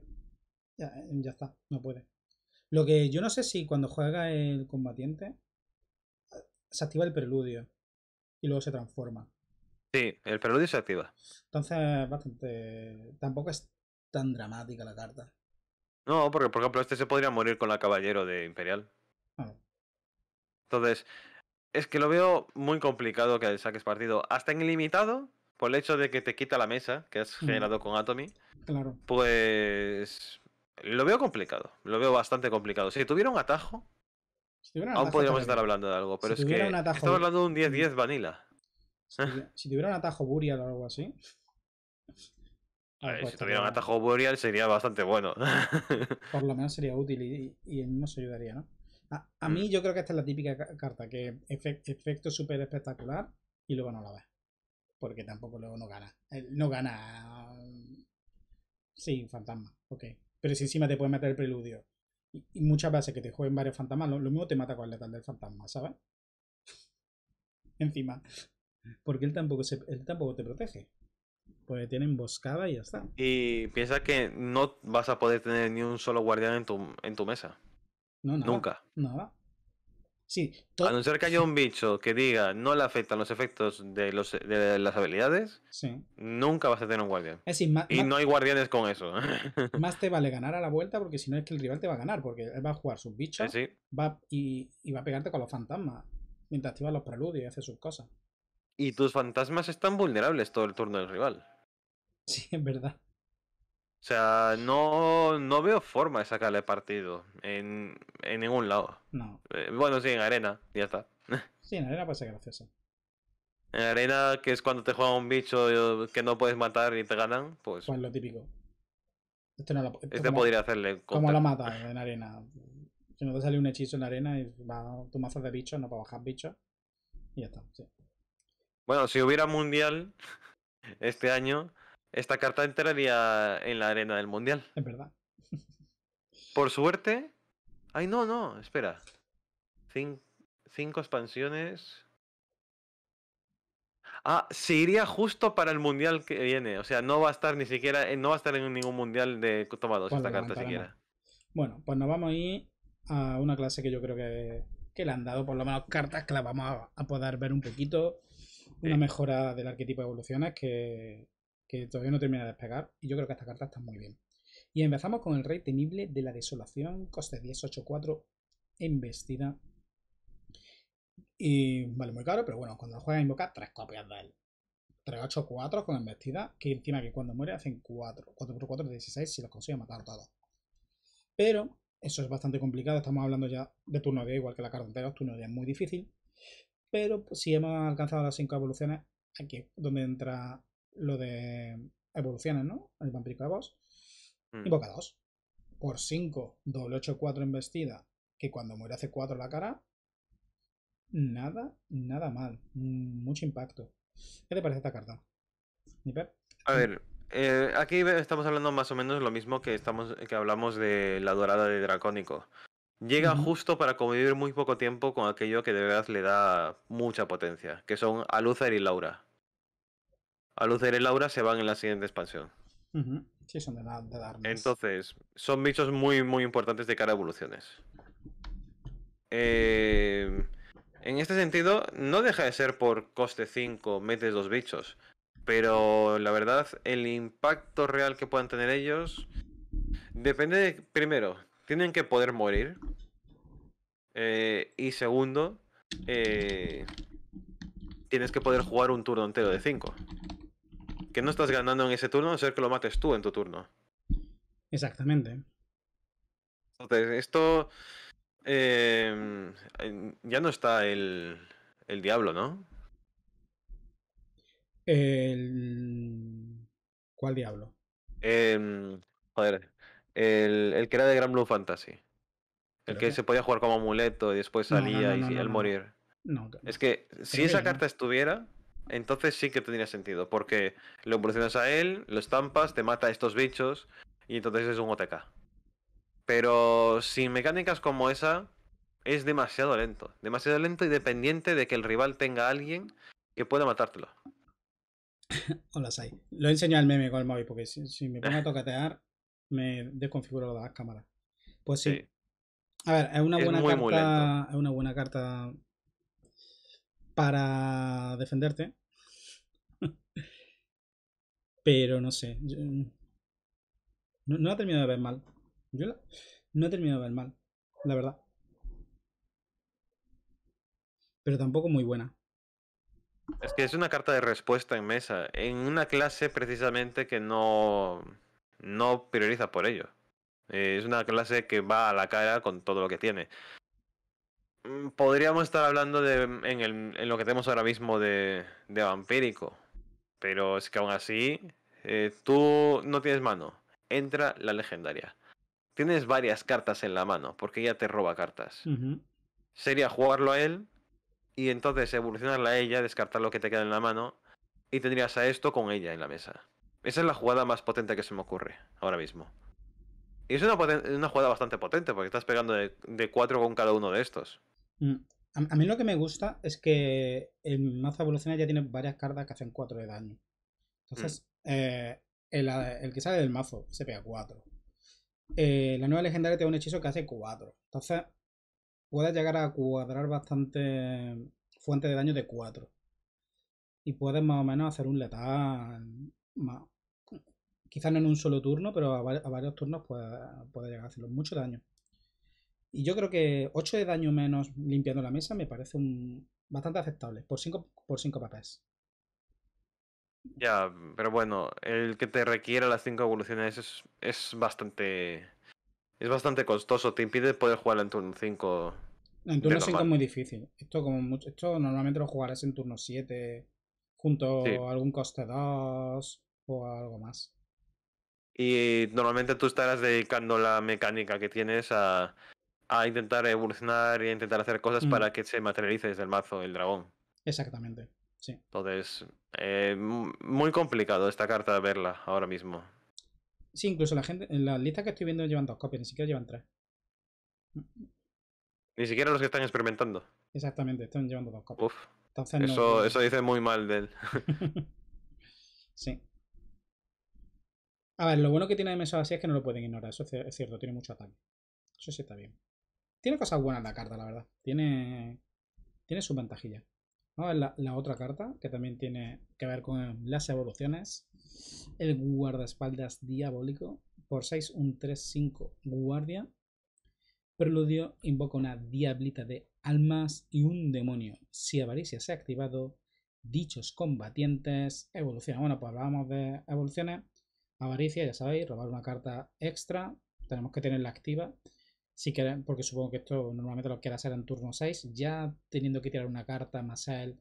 ya, ya, está, no puede. Lo que yo no sé si cuando juega el combatiente, eh, se activa el preludio y luego se transforma. Sí, el preludio se activa. Entonces, bastante. Tampoco es tan dramática la carta. No, porque por ejemplo este se podría morir con la caballero de Imperial. Ah. Entonces, es que lo veo muy complicado que saques partido. Hasta en ilimitado, por el hecho de que te quita la mesa que has generado con Atomy. Claro. Pues lo veo complicado. Lo veo bastante complicado. Si tuviera un atajo, aún podríamos estar hablando de algo. Pero es que estamos hablando de un 10-10 vanilla. si, tuviera un atajo Burial o algo así. A si tuviera un atajo Boreal sería bastante bueno. (laughs) Por lo menos sería útil y, nos ayudaría, ¿no? A, mí mm. yo creo que esta es la típica carta, que efecto súper espectacular y luego no la ves. Porque tampoco luego no gana. no gana. Sí, fantasma, ok. Pero si encima te puede meter el preludio. Y, muchas veces que te jueguen varios fantasmas, lo, mismo te mata con el letal del fantasma, ¿sabes? (laughs) encima. Porque él tampoco, se, él tampoco te protege. Pues tiene emboscada y ya está. Y piensa que no vas a poder tener ni un solo guardián en tu, en tu mesa. Nunca. Nada. Sí. A no ser que haya un bicho que diga no le afectan los efectos de, los, de las habilidades, sí. nunca vas a tener un guardián. y no hay guardianes con eso. (laughs) más te vale ganar a la vuelta porque si no es que el rival te va a ganar, porque él va a jugar sus bichos eh, Va, y, y, va a pegarte con los fantasmas mientras activas los preludios y hace sus cosas. Y tus fantasmas están vulnerables todo el turno del rival. Sí, en verdad. O sea, no, no veo forma de sacarle partido en, en ningún lado. No. Eh, bueno, sí, en arena, ya está. (laughs) Sí, en arena puede ser gracioso. En arena, que es cuando te juega un bicho que no puedes matar y te ganan, pues. Pues lo típico. Este, podría hacerle. Como lo mata (laughs) en arena. Si no te sale un hechizo en arena y va tu mazo de bicho no para bajar bicho Y ya está, sí. Bueno, si hubiera mundial (laughs) este año, esta carta entraría en la arena del mundial. Es verdad. (laughs) Por suerte. Ay, no, no, espera. cinco expansiones. Ah, se iría justo para el mundial que viene. O sea, no va a estar ni siquiera. Eh, no va a estar en ningún mundial de toma pues esta carta siquiera. Bueno, pues nos vamos a ir a una clase que yo creo que, que le han dado por lo menos cartas que las vamos a poder ver un poquito una mejora del arquetipo de evoluciones que, todavía no termina de despegar. Y yo creo que esta carta está muy bien. Y empezamos con el Rey Tenible de la Desolación, coste 10, 8, 4, embestida. Y vale muy caro, pero bueno, cuando lo juegas invocar, tres copias de él. 3, 8, 4 con embestida, que encima que cuando muere hacen 4. 4 por 4 es 16 si los consigue matar todos. Pero eso es bastante complicado, estamos hablando ya de turno de igual que la carta anterior, turno de es muy difícil. Pero pues, si hemos alcanzado las 5 evoluciones, aquí es donde entra lo de evoluciones, ¿no? El vampiro de Boca hmm. Invoca 2. Por 5, doble 8, 4 embestida. Que cuando muere hace 4 la cara. Nada, nada mal. Mucho impacto. ¿Qué te parece esta carta? ¿Niper? A ver, eh, aquí estamos hablando más o menos lo mismo que, estamos, que hablamos de la dorada de Dracónico. Llega justo para convivir muy poco tiempo con aquello que de verdad le da mucha potencia, que son Aluzer y Laura. Aluzer y Laura se van en la siguiente expansión. Sí, son de, Entonces, son bichos muy, muy importantes de cara a evoluciones. Em, en este sentido, no deja de ser por coste 5, metes dos bichos. Pero la verdad, el impacto real que puedan tener ellos depende, primero, tienen que poder morir. Eh, y segundo, eh, tienes que poder jugar un turno entero de 5. Que no estás ganando en ese turno a no ser que lo mates tú en tu turno. Exactamente. Entonces, esto em, ya no está el, el diablo, ¿no? El... ¿Cuál diablo? Em, joder, el, que era de Gran Blue Fantasy. El que, se podía jugar como amuleto y después salía y al morir. es que si esa carta estuviera, entonces sí que tendría sentido. Porque lo evolucionas a él, lo estampas, te mata a estos bichos y entonces es un OTK. Pero sin mecánicas como esa, es demasiado lento. Demasiado lento y dependiente de que el rival tenga a alguien que pueda matártelo. (laughs) Hola, Sai. Lo he enseñado al meme con el móvil porque si, si me pongo a (laughs) tocatear me desconfiguro la cámara. Pues sí. A ver, es una buena carta. es una buena carta para defenderte. (laughs) Pero no sé. no, ha terminado de ver mal. no ha terminado de ver mal, la verdad. Pero tampoco muy buena. Es que es una carta de respuesta en mesa. En una clase precisamente que no no prioriza por ello. Eh, es una clase que va a la cara con todo lo que tiene. Mm, podríamos estar hablando de, mm, en, lo que tenemos ahora mismo de, de vampírico, pero es que aún así eh, tú no tienes mano. Entra la legendaria. Tienes varias cartas en la mano, porque ella te roba cartas. Sería jugarlo a él y entonces evolucionarla a ella, descartar lo que te queda en la mano y tendrías a esto con ella en la mesa. Esa es la jugada más potente que se me ocurre ahora mismo. Y es una, jugada bastante potente porque estás pegando de, 4 cuatro con cada uno de estos. Mm, a, mí lo que me gusta es que el mazo evoluciona ya tiene varias cartas que hacen 4 de daño. Entonces, eh, el, que sale del mazo se pega 4. Eh, la nueva legendaria tiene un hechizo que hace 4. Entonces, puedes llegar a cuadrar bastante fuente de daño de 4. Y puedes más o menos hacer un letal. Quizás no en un solo turno, pero a, varios, turnos puede llegar a hacerlo mucho daño. Y yo creo que 8 de daño menos limpiando la mesa me parece un, bastante aceptable, por 5 por cinco papás. Ya, pero bueno, el que te requiera las 5 evoluciones es, es bastante es bastante costoso, te impide poder jugar en turno 5. En turno 5 es muy difícil. Esto como mucho, esto normalmente lo jugarás en turno 7 junto a algún coste 2 o algo más. Y normalmente tú estarás dedicando la mecánica que tienes a, intentar evolucionar y a intentar hacer cosas mm. para que se materialice desde el mazo el dragón. Exactamente, sí. Entonces, eh, muy complicado esta carta verla ahora mismo. Sí, incluso la gente, en la lista que estoy viendo llevan dos copias, ni siquiera llevan tres. Ni siquiera los que están experimentando. Exactamente, están llevando dos copias. Uf. eso, eso dice muy mal de él. (laughs) sí. A ver, lo bueno que tiene Meso así es que no lo pueden ignorar. Eso es cierto, tiene mucho ataque. Eso sí está bien. Tiene cosas buenas la carta, la verdad. Tiene, tiene su ventajilla. Vamos a ver la, otra carta, que también tiene que ver con las evoluciones. El guardaespaldas diabólico. Por 6, un 3-5 guardia. Preludio invoca una diablita de almas y un demonio. Si avaricia se ha activado, dichos combatientes evolucionan. Bueno, pues hablábamos de evoluciones. Avaricia, ya sabéis, robar una carta extra. Tenemos que tenerla activa. Si quieren, porque supongo que esto normalmente lo queda hacer en turno 6. Ya teniendo que tirar una carta más a él,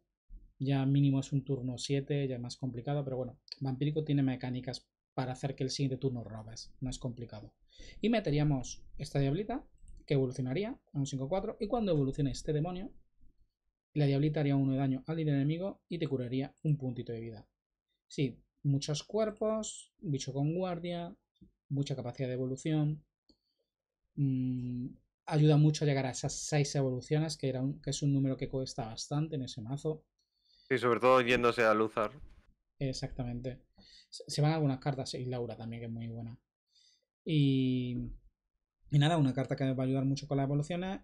ya mínimo es un turno 7, ya es más complicado. Pero bueno, Vampírico tiene mecánicas para hacer que el siguiente turno robes. No es complicado. Y meteríamos esta diablita, que evolucionaría a un 5-4. Y cuando evolucione este demonio, la diablita haría 1 de daño al enemigo y te curaría un puntito de vida. sí muchos cuerpos, bicho con guardia, mucha capacidad de evolución. Mm, ayuda mucho a llegar a esas seis evoluciones, que, era que es un número que cuesta bastante en ese mazo. Sí, sobre todo yéndose a Luzar. Exactamente. Se van algunas cartas, y Laura también, que es muy buena. Y, nada, una carta que va a ayudar mucho con las evoluciones.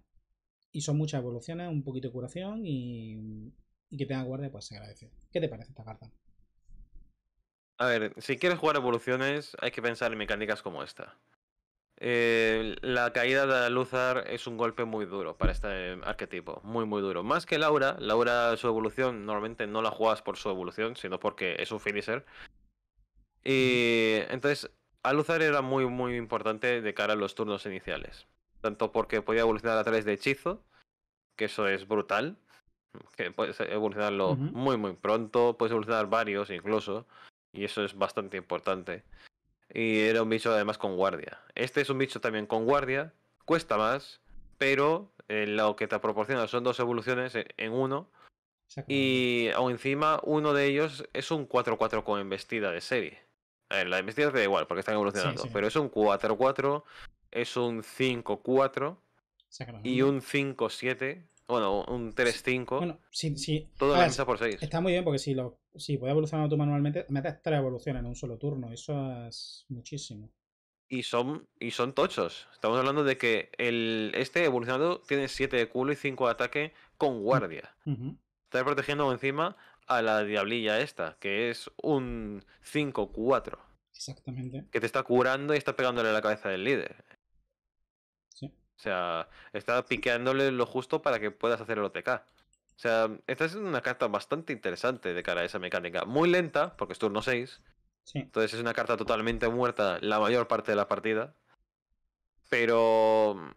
Y son muchas evoluciones, un poquito de curación y, y que tenga guardia, pues se agradece. ¿Qué te parece esta carta? A ver, si quieres jugar evoluciones, hay que pensar en mecánicas como esta. Eh, la caída de Luzar es un golpe muy duro para este arquetipo, muy muy duro. Más que Laura, Laura su evolución normalmente no la juegas por su evolución, sino porque es un finisher. Y entonces Aluzar era muy muy importante de cara a los turnos iniciales. Tanto porque podía evolucionar a través de hechizo, que eso es brutal, que puedes evolucionarlo muy muy pronto, puedes evolucionar varios incluso. Y eso es bastante importante. Y era un bicho además con guardia. Este es un bicho también con guardia. Cuesta más. Pero eh, lo que te proporciona son dos evoluciones en uno. Y encima uno de ellos es un 4-4 con embestida de serie. En la embestida te da igual porque están evolucionando. Pero es un 4-4. Es un 5-4. Y un 5-7 bueno, un 3-5. Bueno, sí, Todo lanza por 6. Está muy bien porque si, lo, si puedes evolucionar tú manualmente, metes 3 evoluciones en un solo turno. Eso es muchísimo. Y son, y son tochos. Estamos hablando de que el, este evolucionado tiene 7 de culo y 5 de ataque con mm, guardia. Estás Está protegiendo encima a la diablilla esta, que es un 5-4. Exactamente. Que te está curando y está pegándole a la cabeza del líder. O sea, está piqueándole lo justo para que puedas hacer el OTK. O sea, esta es una carta bastante interesante de cara a esa mecánica. Muy lenta, porque es turno 6. Entonces es una carta totalmente muerta la mayor parte de la partida. Pero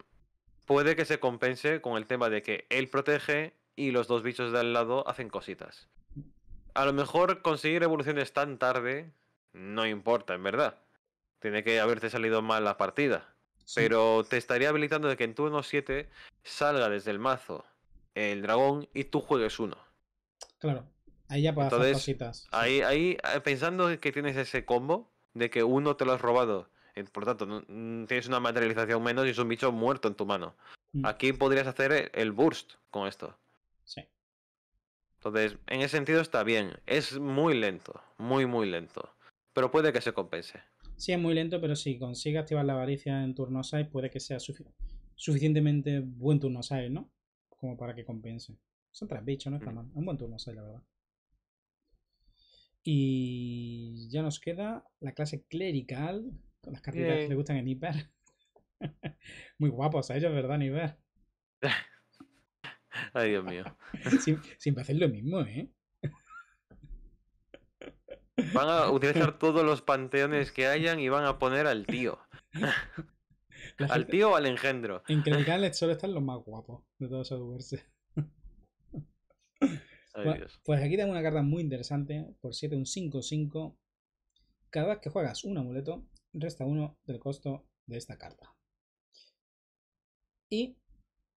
puede que se compense con el tema de que él protege y los dos bichos de al lado hacen cositas. A lo mejor conseguir evoluciones tan tarde no importa, en verdad. Tiene que haberte salido mal la partida. Pero te estaría habilitando de que en turno 7 salga desde el mazo el dragón y tú juegues uno. Claro, ahí ya puedes hacer cositas. Ahí, ahí, eh, pensando que tienes ese combo de que uno te lo has robado, por tanto mm, tienes una materialización menos y es un bicho muerto en tu mano. Mm. Aquí podrías hacer el burst con esto. Sí. Entonces, en ese sentido está bien. Es muy lento, muy, muy lento. Pero puede que se compense. Sí, es muy lento, pero si consigue activar la avaricia en turno 6, puede que sea suficientemente buen turno 6, ¿no? Como para que compense. Son tres bichos, no está mm. mal. Un buen turno 6, la verdad. Y ya nos queda la clase clerical, con las cartitas que le gustan en Hiper. (laughs) Muy guapos a ellos, ¿verdad, Niver? (laughs) Ay, Dios mío. (laughs) Sin, siempre hacen lo mismo, ¿eh? Van a utilizar todos los panteones que hayan y van a poner al tío. al tío o al engendro. En eh, solo están los más guapos de todos esos bueno, pues aquí tengo una carta muy interesante. Por 7, un 5-5. Cada vez que juegas un amuleto, resta uno del costo de esta carta. Y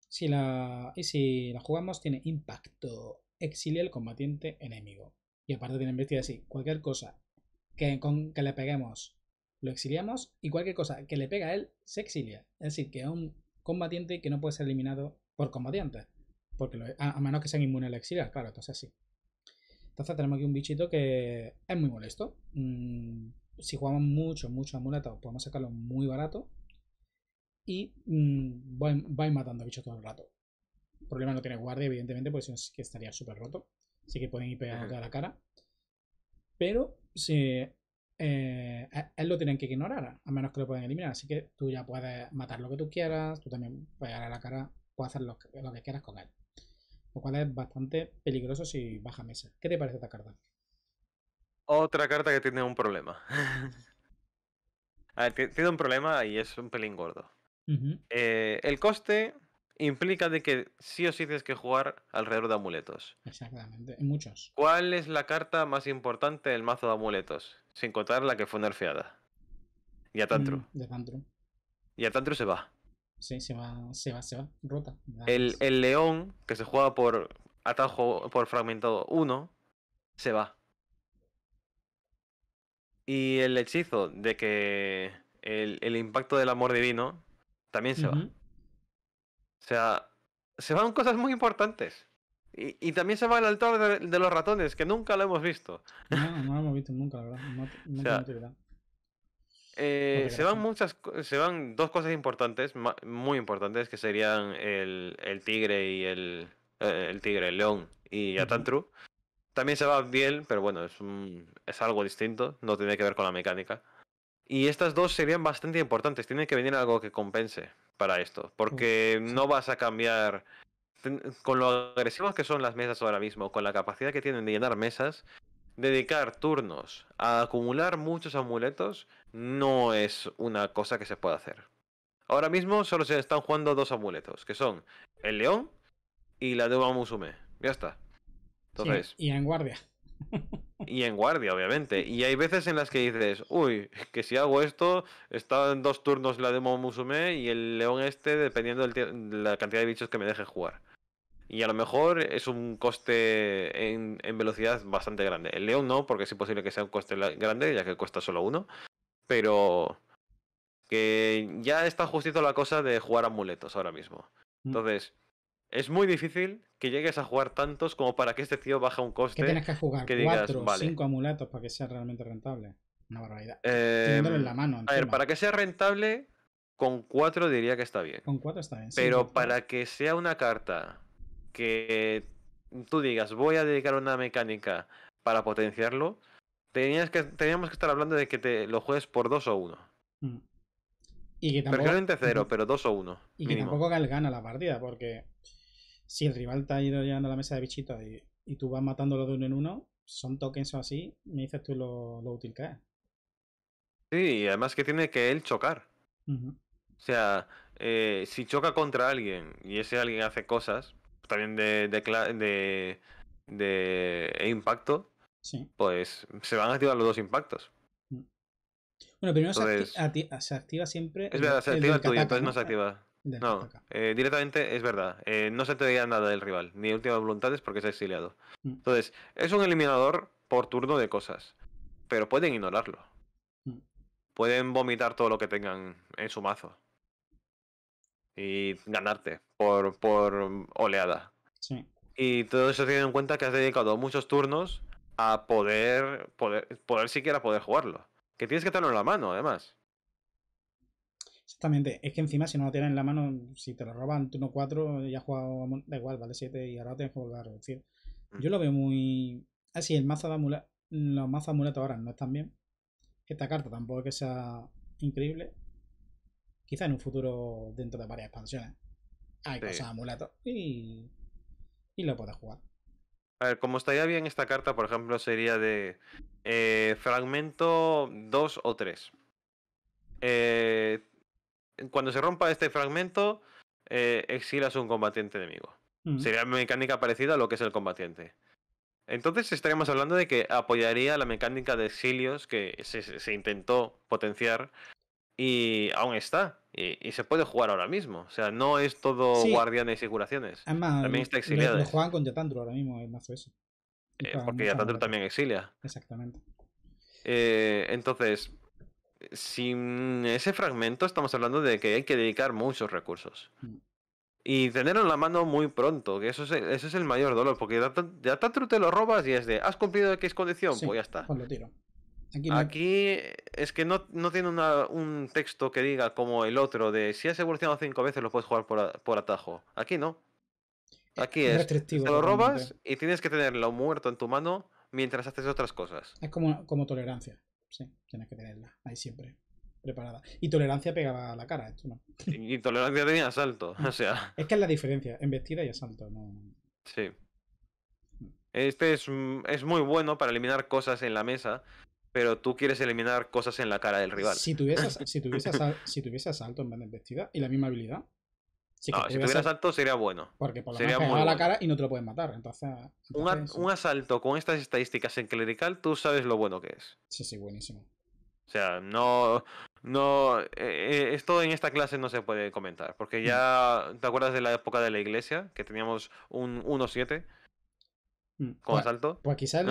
si la, y si la jugamos, tiene impacto. Exilia el combatiente enemigo. Y aparte tiene bestia así. Cualquier cosa que, con, que le peguemos, lo exiliamos. Y cualquier cosa que le pega a él, se exilia. Es decir, que es un combatiente que no puede ser eliminado por combatientes. Porque a, menos que sean inmunes al exiliar, claro, entonces así Entonces tenemos aquí un bichito que es muy molesto. Mm, si jugamos mucho, mucho amuleto, podemos sacarlo muy barato. Y vais mm, va matando bichos todo el rato. El problema no tiene guardia, evidentemente, porque si que estaría súper roto. Así que pueden ir pegando a la cara. Pero si eh, él lo tienen que ignorar, a menos que lo puedan eliminar. Así que tú ya puedes matar lo que tú quieras, tú también pegar a la cara, puedes hacer lo que, quieras con él. Lo cual es bastante peligroso si baja mesa. ¿Qué te parece esta carta? Otra carta que tiene un problema. (laughs) a ver, tiene un problema y es un pelín gordo. Eh, el coste implica de que sí o sí tienes que jugar alrededor de amuletos. Exactamente, muchos. ¿Cuál es la carta más importante del mazo de amuletos? Sin contar la que fue nerfeada. Yatantru. Mm, Yatantru. se va. Sí, se va, se va, se va. Rota. El, el, león, que se juega por atajo, por fragmentado 1, se va. Y el hechizo de que el, el impacto del amor divino también se va. O sea, se van cosas muy importantes. Y, también se va el altar de, los ratones, que nunca lo hemos visto. No, no lo hemos visto nunca, la verdad. o eh, se van muchas se van dos cosas importantes, muy importantes, que serían el, tigre y el, eh, el tigre, el león y Atantru. También se va Biel, pero bueno, es, un, es algo distinto, no tiene que ver con la mecánica. Y estas dos serían bastante importantes, tiene que venir algo que compense para esto, porque no vas a cambiar con lo agresivos que son las mesas ahora mismo, con la capacidad que tienen de llenar mesas, dedicar turnos a acumular muchos amuletos no es una cosa que se pueda hacer. Ahora mismo solo se están jugando dos amuletos, que son el león y la de Musume. Ya está. Entonces, y en guardia. (laughs) y en guardia, obviamente. Y hay veces en las que dices, uy, que si hago esto, está en dos turnos la demo Musume y el león este, dependiendo de la cantidad de bichos que me deje jugar. Y a lo mejor es un coste en, en velocidad bastante grande. El león no, porque es imposible que sea un coste grande, ya que cuesta solo uno. Pero que ya está justito la cosa de jugar amuletos ahora mismo. Mm. Entonces, es muy difícil que llegues a jugar tantos como para que este tío baje un coste. Que tienes que jugar que digas, cuatro, vale. cinco amuletos para que sea realmente rentable. Una barbaridad. Eh, en la mano. Encima. A ver, para que sea rentable, con cuatro diría que está bien. Con cuatro está bien. Pero para que sea una carta que tú digas, voy a dedicar una mecánica para potenciarlo, tenías que, teníamos que estar hablando de que te lo juegues por dos o uno. Mm. Y que cero, (laughs) pero dos o uno. Y que tampoco gana la partida, porque si el rival te ha ido llegando a la mesa de bichitos y, tú vas matándolo de uno en uno, son tokens o así, me dices tú lo, útil que es. Sí, y además que tiene que él chocar. O sea, eh, si choca contra alguien y ese alguien hace cosas, también de, impacto, pues se van a activar los dos impactos. Mm. Bueno, pero no se, activa siempre. Es verdad, se activa el, no se activa. No, eh, directamente es verdad. Eh, no se te diría nada del rival, ni últimas voluntades porque es exiliado. Mm. Entonces, es un eliminador por turno de cosas, pero pueden ignorarlo. Mm. Pueden vomitar todo lo que tengan en su mazo y ganarte por, por oleada. Y todo eso teniendo en cuenta que has dedicado muchos turnos a poder, poder, poder siquiera poder jugarlo. Que tienes que tenerlo en la mano, además. Exactamente. Es que encima, si no lo tienen en la mano, si te lo roban tú no 4, ya has jugado. Da igual, vale 7 y ahora tienes que volver a reducir. Mm. Yo lo veo muy. así ah, el mazo de amuleto. Los mazos amuleto ahora no están bien. Esta carta tampoco es que sea increíble. Quizá en un futuro, dentro de varias expansiones, hay cosas cosas amuleto y. Y lo puedes jugar. A ver, como estaría bien esta carta, por ejemplo, sería de eh, fragmento 2 o 3. Eh, cuando se rompa este fragmento, eh, exilas un combatiente enemigo. Mm. Sería una Sería mecánica parecida a lo que es el combatiente. Entonces estaríamos hablando de que apoyaría la mecánica de exilios que se, intentó potenciar y aún está. Y, se puede jugar ahora mismo. O sea, no es todo guardianes y curaciones. más, también está exiliado. juegan con Yatandro ahora mismo, mazo eso. Eh, porque Yatandro también exilia. Exactamente. Eh, entonces, sin ese fragmento estamos hablando de que hay que dedicar muchos recursos. Mm. Y tenerlo en la mano muy pronto, que eso es, es el mayor dolor, porque ya tanto te lo robas y es de, ¿has cumplido X condición? pues ya está. Pues Aquí, es que no, no tiene un texto que diga como el otro de, si has evolucionado cinco veces lo puedes jugar por, atajo. Aquí no. Eh, Aquí es, te lo robas y tienes que tenerlo muerto en tu mano mientras haces otras cosas. Es como, como tolerancia. Sí, tienes que tenerla ahí siempre preparada. Y tolerancia pegaba a la cara, esto no. Y tolerancia tenía asalto, (laughs) o sea. Es que es la diferencia, embestida y asalto, no. Sí. Este mm, es, muy bueno para eliminar cosas en la mesa, pero tú quieres eliminar cosas en la cara del rival. Si tuviese, (laughs) si si tuviese asalto en vez de embestida y la misma habilidad, no, si tuviera asalto sería bueno. Porque por lo menos la cara y no te lo pueden matar. un, asalto con estas estadísticas en clerical, tú sabes lo bueno que es. Sí, sí, buenísimo. O sea, no. No. Eh, eh, esto en esta clase no se puede comentar. Porque ya. Mm. ¿Te acuerdas de la época de la iglesia? Que teníamos un 1-7 mm, con pues, asalto. Pues (laughs) quizás,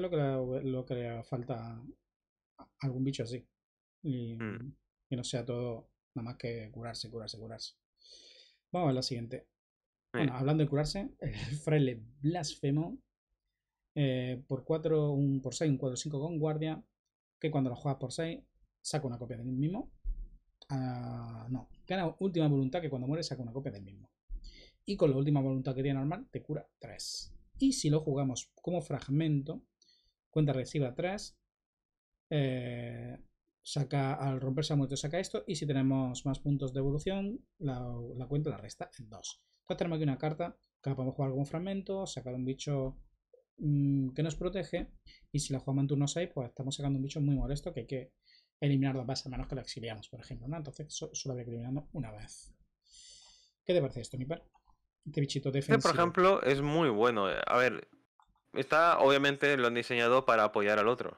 lo, que le, lo falta algún bicho así. Y mm. que no sea todo nada más que curarse, curarse, curarse. Vamos a la siguiente. Bueno, hablando de curarse, (laughs) el fraile blasfemo eh, por 4, un por 6, un 4-5 con guardia, que cuando lo juegas por 6, saca una copia del mismo. Ah, no, gana última voluntad que cuando muere saca una copia del mismo. Y con la última voluntad que tiene normal, te cura 3. Y si lo jugamos como fragmento, cuenta reciba 3, eh, saca al romperse a muerto, saca esto y si tenemos más puntos de evolución la, cuenta la resta en 2 entonces tenemos aquí una carta que la podemos jugar algún fragmento sacar un bicho mm, que nos protege y si la jugamos en turno 6 pues estamos sacando un bicho muy molesto que hay que eliminar dos veces a menos que lo exiliamos por ejemplo entonces solo habría que eliminarlo una vez ¿qué te parece esto Niper? este bichito defensivo este, por ejemplo es muy bueno eh. a ver está obviamente lo han diseñado para apoyar al otro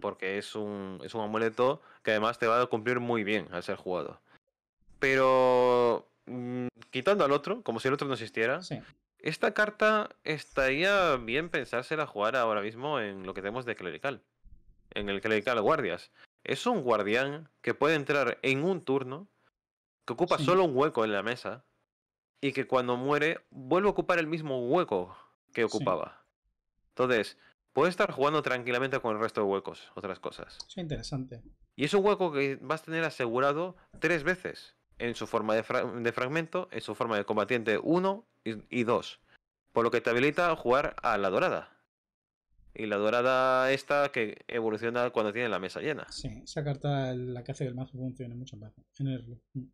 porque es un, es un amuleto que además te va a cumplir muy bien al ser jugado. Pero mm, quitando al otro, como si el otro no existiera, esta carta estaría bien pensársela jugar ahora mismo en lo que tenemos de clerical, en el clerical guardias. Es un guardián que puede entrar en un turno, que ocupa solo un hueco en la mesa, y que cuando muere vuelve a ocupar el mismo hueco que ocupaba. Entonces, Puedes estar jugando tranquilamente con el resto de huecos, otras cosas. Es interesante. Y es un hueco que vas a tener asegurado tres veces. En su forma de, fragmento, en su forma de combatiente 1 y 2. Por lo que te habilita a jugar a la dorada. Y la dorada esta que evoluciona cuando tiene la mesa llena. Sí, esa carta la que hace el mazo funciona mucho más en mm.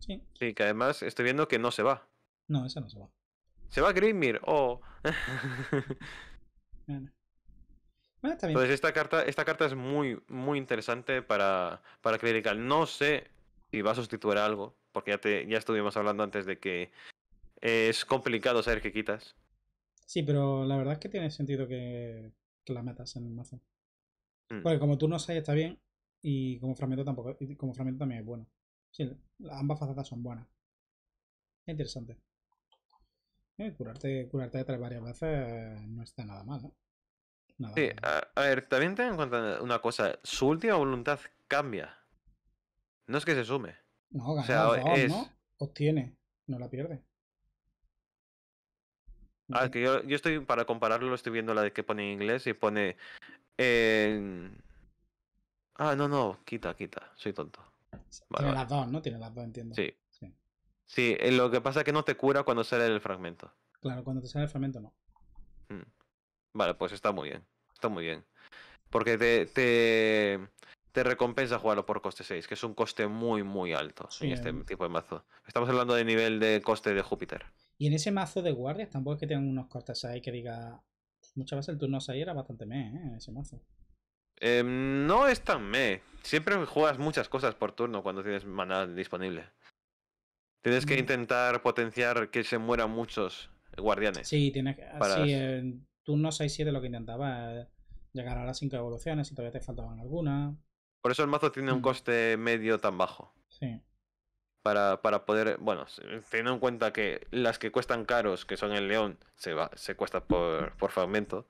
Sí. Sí, que además estoy viendo que no se va. No, esa no se va. Se va Grimmir, o oh. (laughs) Entonces esta carta, esta carta es muy, muy interesante para, para Clerical. No sé si va a sustituir algo, porque ya, te, ya estuvimos hablando antes de que eh, es complicado saber qué quitas. Sí, pero la verdad es que tiene sentido que, la metas en el mazo. Mm. Porque como tú no sabes está bien y como fragmento tampoco, como fragmento también es bueno. Sí, ambas facetas son buenas. interesante. ¿Eh? curarte, curarte de tres varias veces eh, no está nada mal, ¿eh? sí, A, ver, también ten en cuenta una cosa. Su última voluntad cambia. No es que se sume. No, o sea, Obtiene, no la pierde. Ah, que yo, yo, estoy, para compararlo, estoy viendo la de que pone en inglés y pone... Ah, no, no, quita, quita, soy tonto. Tiene las dos, ¿no? Tiene las dos, entiendo. Sí. Sí, eh, lo que pasa es que no te cura cuando sale el fragmento. Claro, cuando te sale el fragmento no. Mm. Vale, pues está muy bien. Está muy bien. Porque te, te, te recompensa jugarlo por coste 6, que es un coste muy, muy alto en eh. este tipo de mazo. Estamos hablando de nivel de coste de Júpiter. Y en ese mazo de guardias tampoco es que tengan unos cortes ahí que diga. Muchas veces el turno 6 era bastante meh, ¿eh? Ese mazo. Em, no es tan meh. Siempre juegas muchas cosas por turno cuando tienes maná disponible. Tienes que intentar potenciar que se mueran muchos guardianes. Sí, tienes que. Para... Sí, eh, turno 6-7 lo que intentaba llegar a las 5 evoluciones y todavía te faltaban algunas. Por eso el mazo tiene un coste medio tan bajo. Sí. Para, para, poder, bueno, teniendo en cuenta que las que cuestan caros, que son el león, se, va, se cuesta por, por fragmento,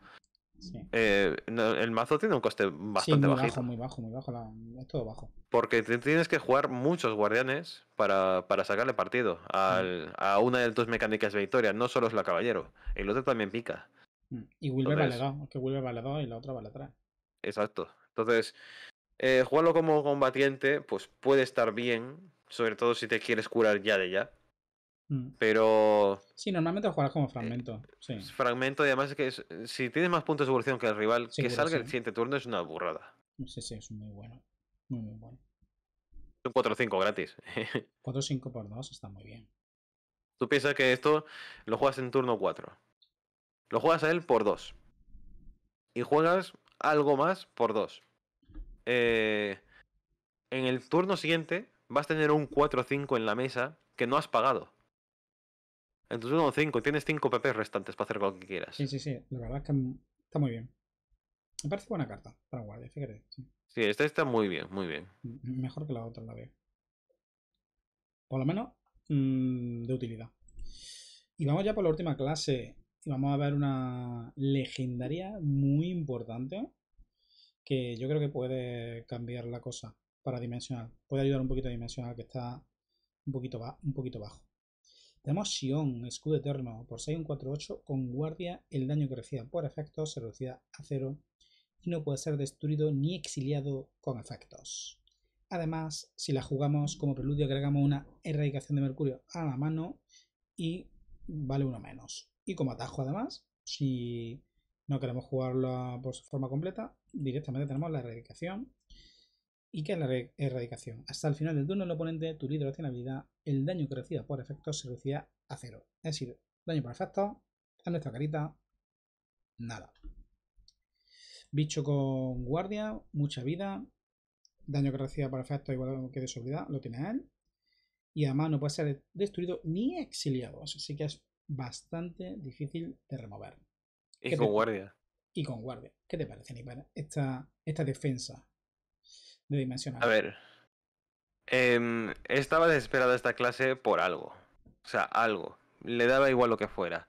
eh, el mazo tiene un coste bastante muy bajo, muy bajo, es Porque tienes que jugar muchos guardianes para, para sacarle partido mm. a una de tus mecánicas de victoria. No solo es la caballero, el otro también pica. Mm, y vuelve vale dos, que Wilber vale y la otra vale tres. Exacto. Entonces, eh, jugarlo como combatiente, pues puede estar bien, sobre todo si te quieres curar ya de ya. Mm. Pero. Sí, normalmente lo juegas como eh, fragmento. Pues, fragmento y además es que si tienes más puntos de evolución que el rival, que salga el siguiente turno es una burrada. Sí, sí, es muy bueno. Muy, muy bueno. Un 4-5 gratis. 4-5 (laughs) por 2 está muy bien. Tú piensas que esto lo juegas en turno 4. Lo juegas a él por 2. Y juegas algo más por 2. Eh, en el turno siguiente vas a tener un 4-5 en la mesa que no has pagado. Entonces tu 5 tienes 5 PP restantes para hacer lo que quieras. Sí, sí, sí. La verdad es que está muy bien. Me parece buena carta para guardia, fíjate. Sí, sí esta está muy bien, muy bien. Mejor que la otra, la veo. Por lo menos mm, de utilidad. Y vamos ya por la última clase. Y vamos a ver una legendaria muy importante. Que yo creo que puede cambiar la cosa para dimensional. Puede ayudar un poquito a dimensional, que está un poquito, un poquito bajo. Tenemos Sion, escudo eterno, por 6148 con guardia, el daño que reciba por efectos se reducirá a 0 y no puede ser destruido ni exiliado con efectos. Además, si la jugamos como preludio, agregamos una erradicación de mercurio a la mano y vale uno menos. Y como atajo, además, si no queremos jugarla por su forma completa, directamente tenemos la erradicación. ¿Y qué es la erradicación? Hasta el final del turno el oponente, tu líder tiene habilidad el daño que por efecto se reducía a cero. Es decir, daño por efecto, a nuestra carita, nada. Bicho con guardia, mucha vida, daño que reciba por efecto igual que de seguridad, lo tiene él. Y además no puede ser destruido ni exiliado. así que es bastante difícil de remover. Y con guardia. Y con guardia. ¿Qué te parece, para Esta, defensa de dimensional. A ver, Em, estaba desesperada esta clase por algo. O sea, algo. Le daba igual lo que fuera.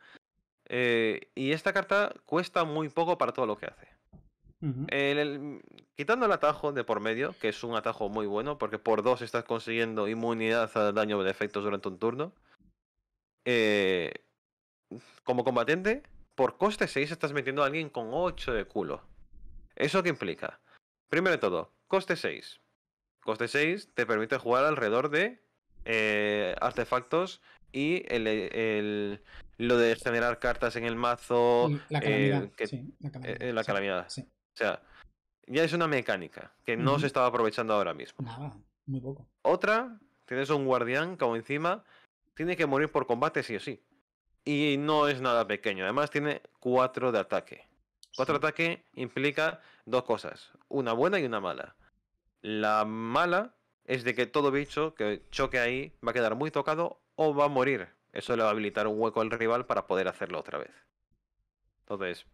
Eh, y esta carta cuesta muy poco para todo lo que hace. quitando el atajo de por medio, que es un atajo muy bueno, porque por dos estás consiguiendo inmunidad al daño de efectos durante un turno. Eh, como combatiente, por coste 6 estás metiendo a alguien con 8 de culo. ¿Eso qué implica? Primero de todo, coste 6. Coste 6 te permite jugar alrededor de eh, artefactos y el, lo de generar cartas en el mazo. La calamidad. Eh, o sea, ya es una mecánica que no se estaba aprovechando ahora mismo. Otra, tienes un guardián como encima, tiene que morir por combate sí o sí. Y no es nada pequeño, además tiene 4 de ataque. 4 de ataque implica dos cosas, una buena y una mala. La mala es de que todo bicho que choque ahí va a quedar muy tocado o va a morir. Eso le va a habilitar un hueco al rival para poder hacerlo otra vez. Entonces,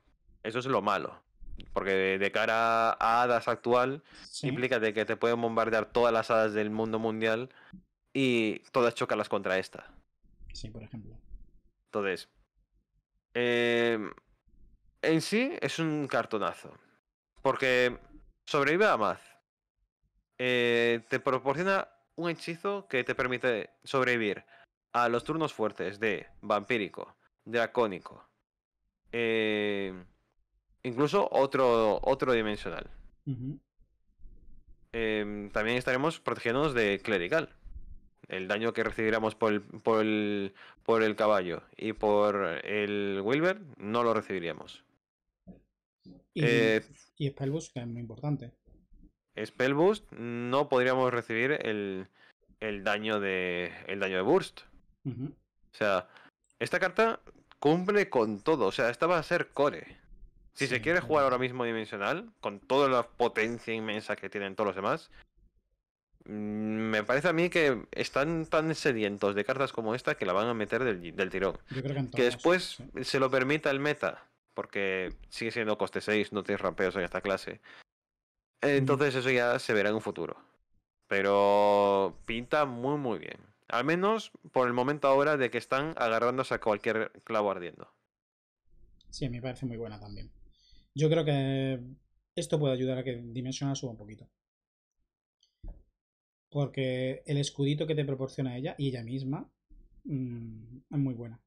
eso es lo malo. Porque de cara a hadas actual, implica de que te pueden bombardear todas las hadas del mundo mundial y todas chocarlas contra esta. Sí, por ejemplo. Entonces, eh, en sí es un cartonazo. Porque sobrevive a más eh, te proporciona un hechizo que te permite sobrevivir a los turnos fuertes de vampírico, dracónico, eh, incluso otro, otro dimensional. Em, también estaremos protegiéndonos de clerical. El daño que recibiremos por el, por por el caballo y por el Wilber no lo recibiríamos. Y, eh, y que es muy importante. Spell no podríamos recibir el, daño, de, el daño de Burst. O sea, esta carta cumple con todo. O sea, esta va a ser core. Si se quiere jugar ahora mismo dimensional, con toda la potencia inmensa que tienen todos los demás, mm, me parece a mí que están tan sedientos de cartas como esta que la van a meter del, del tirón. que, después se lo permita el meta, porque sigue siendo coste 6, no tienes rampeos en esta clase. Entonces eso ya se verá en un futuro. Pero pinta muy muy bien. Al menos por el momento ahora de que están agarrándose a cualquier clavo ardiendo. Sí, me parece muy buena también. Yo creo que esto puede ayudar a que Dimensional suba un poquito. Porque el escudito que te proporciona ella y ella misma mm, es muy buena.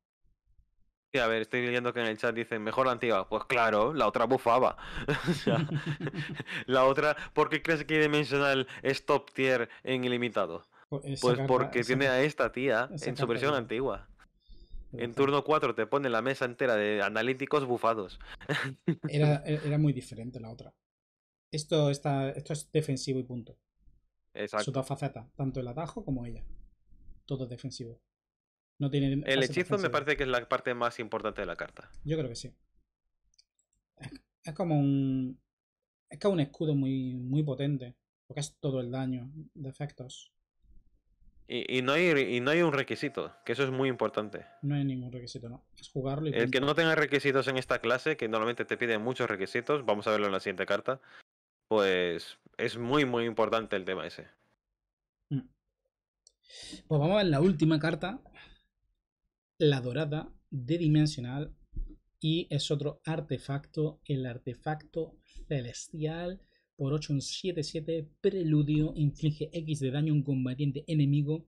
Sí, a ver, estoy viendo que en el chat dicen, mejor la antigua. Pues claro, la otra bufaba. (laughs) la otra, ¿por qué crees que Dimensional es top tier en ilimitado? Pues, pues porque tiene a esta tía en su versión antigua. En turno 4 te pone la mesa entera de analíticos bufados. (laughs) E-, era, muy diferente la otra. Esto, está, esto es defensivo y punto. Exacto. Su dos tanto el atajo como ella. Todo defensivo el hechizo me parece que es la parte más importante de la carta. Yo creo que sí. Es, como un. Es como un escudo muy, muy potente. Porque es todo el daño de efectos. Y, y, no hay, y no hay un requisito, que eso es muy importante. No hay ningún requisito, no. Es jugarlo y El que no tenga requisitos en esta clase, que normalmente te piden muchos requisitos, vamos a verlo en la siguiente carta. Pues es muy, muy importante el tema ese. Mm. Pues vamos a ver la última carta, la dorada de dimensional y es otro artefacto, el artefacto celestial por 8 preludio inflige X de daño a un combatiente enemigo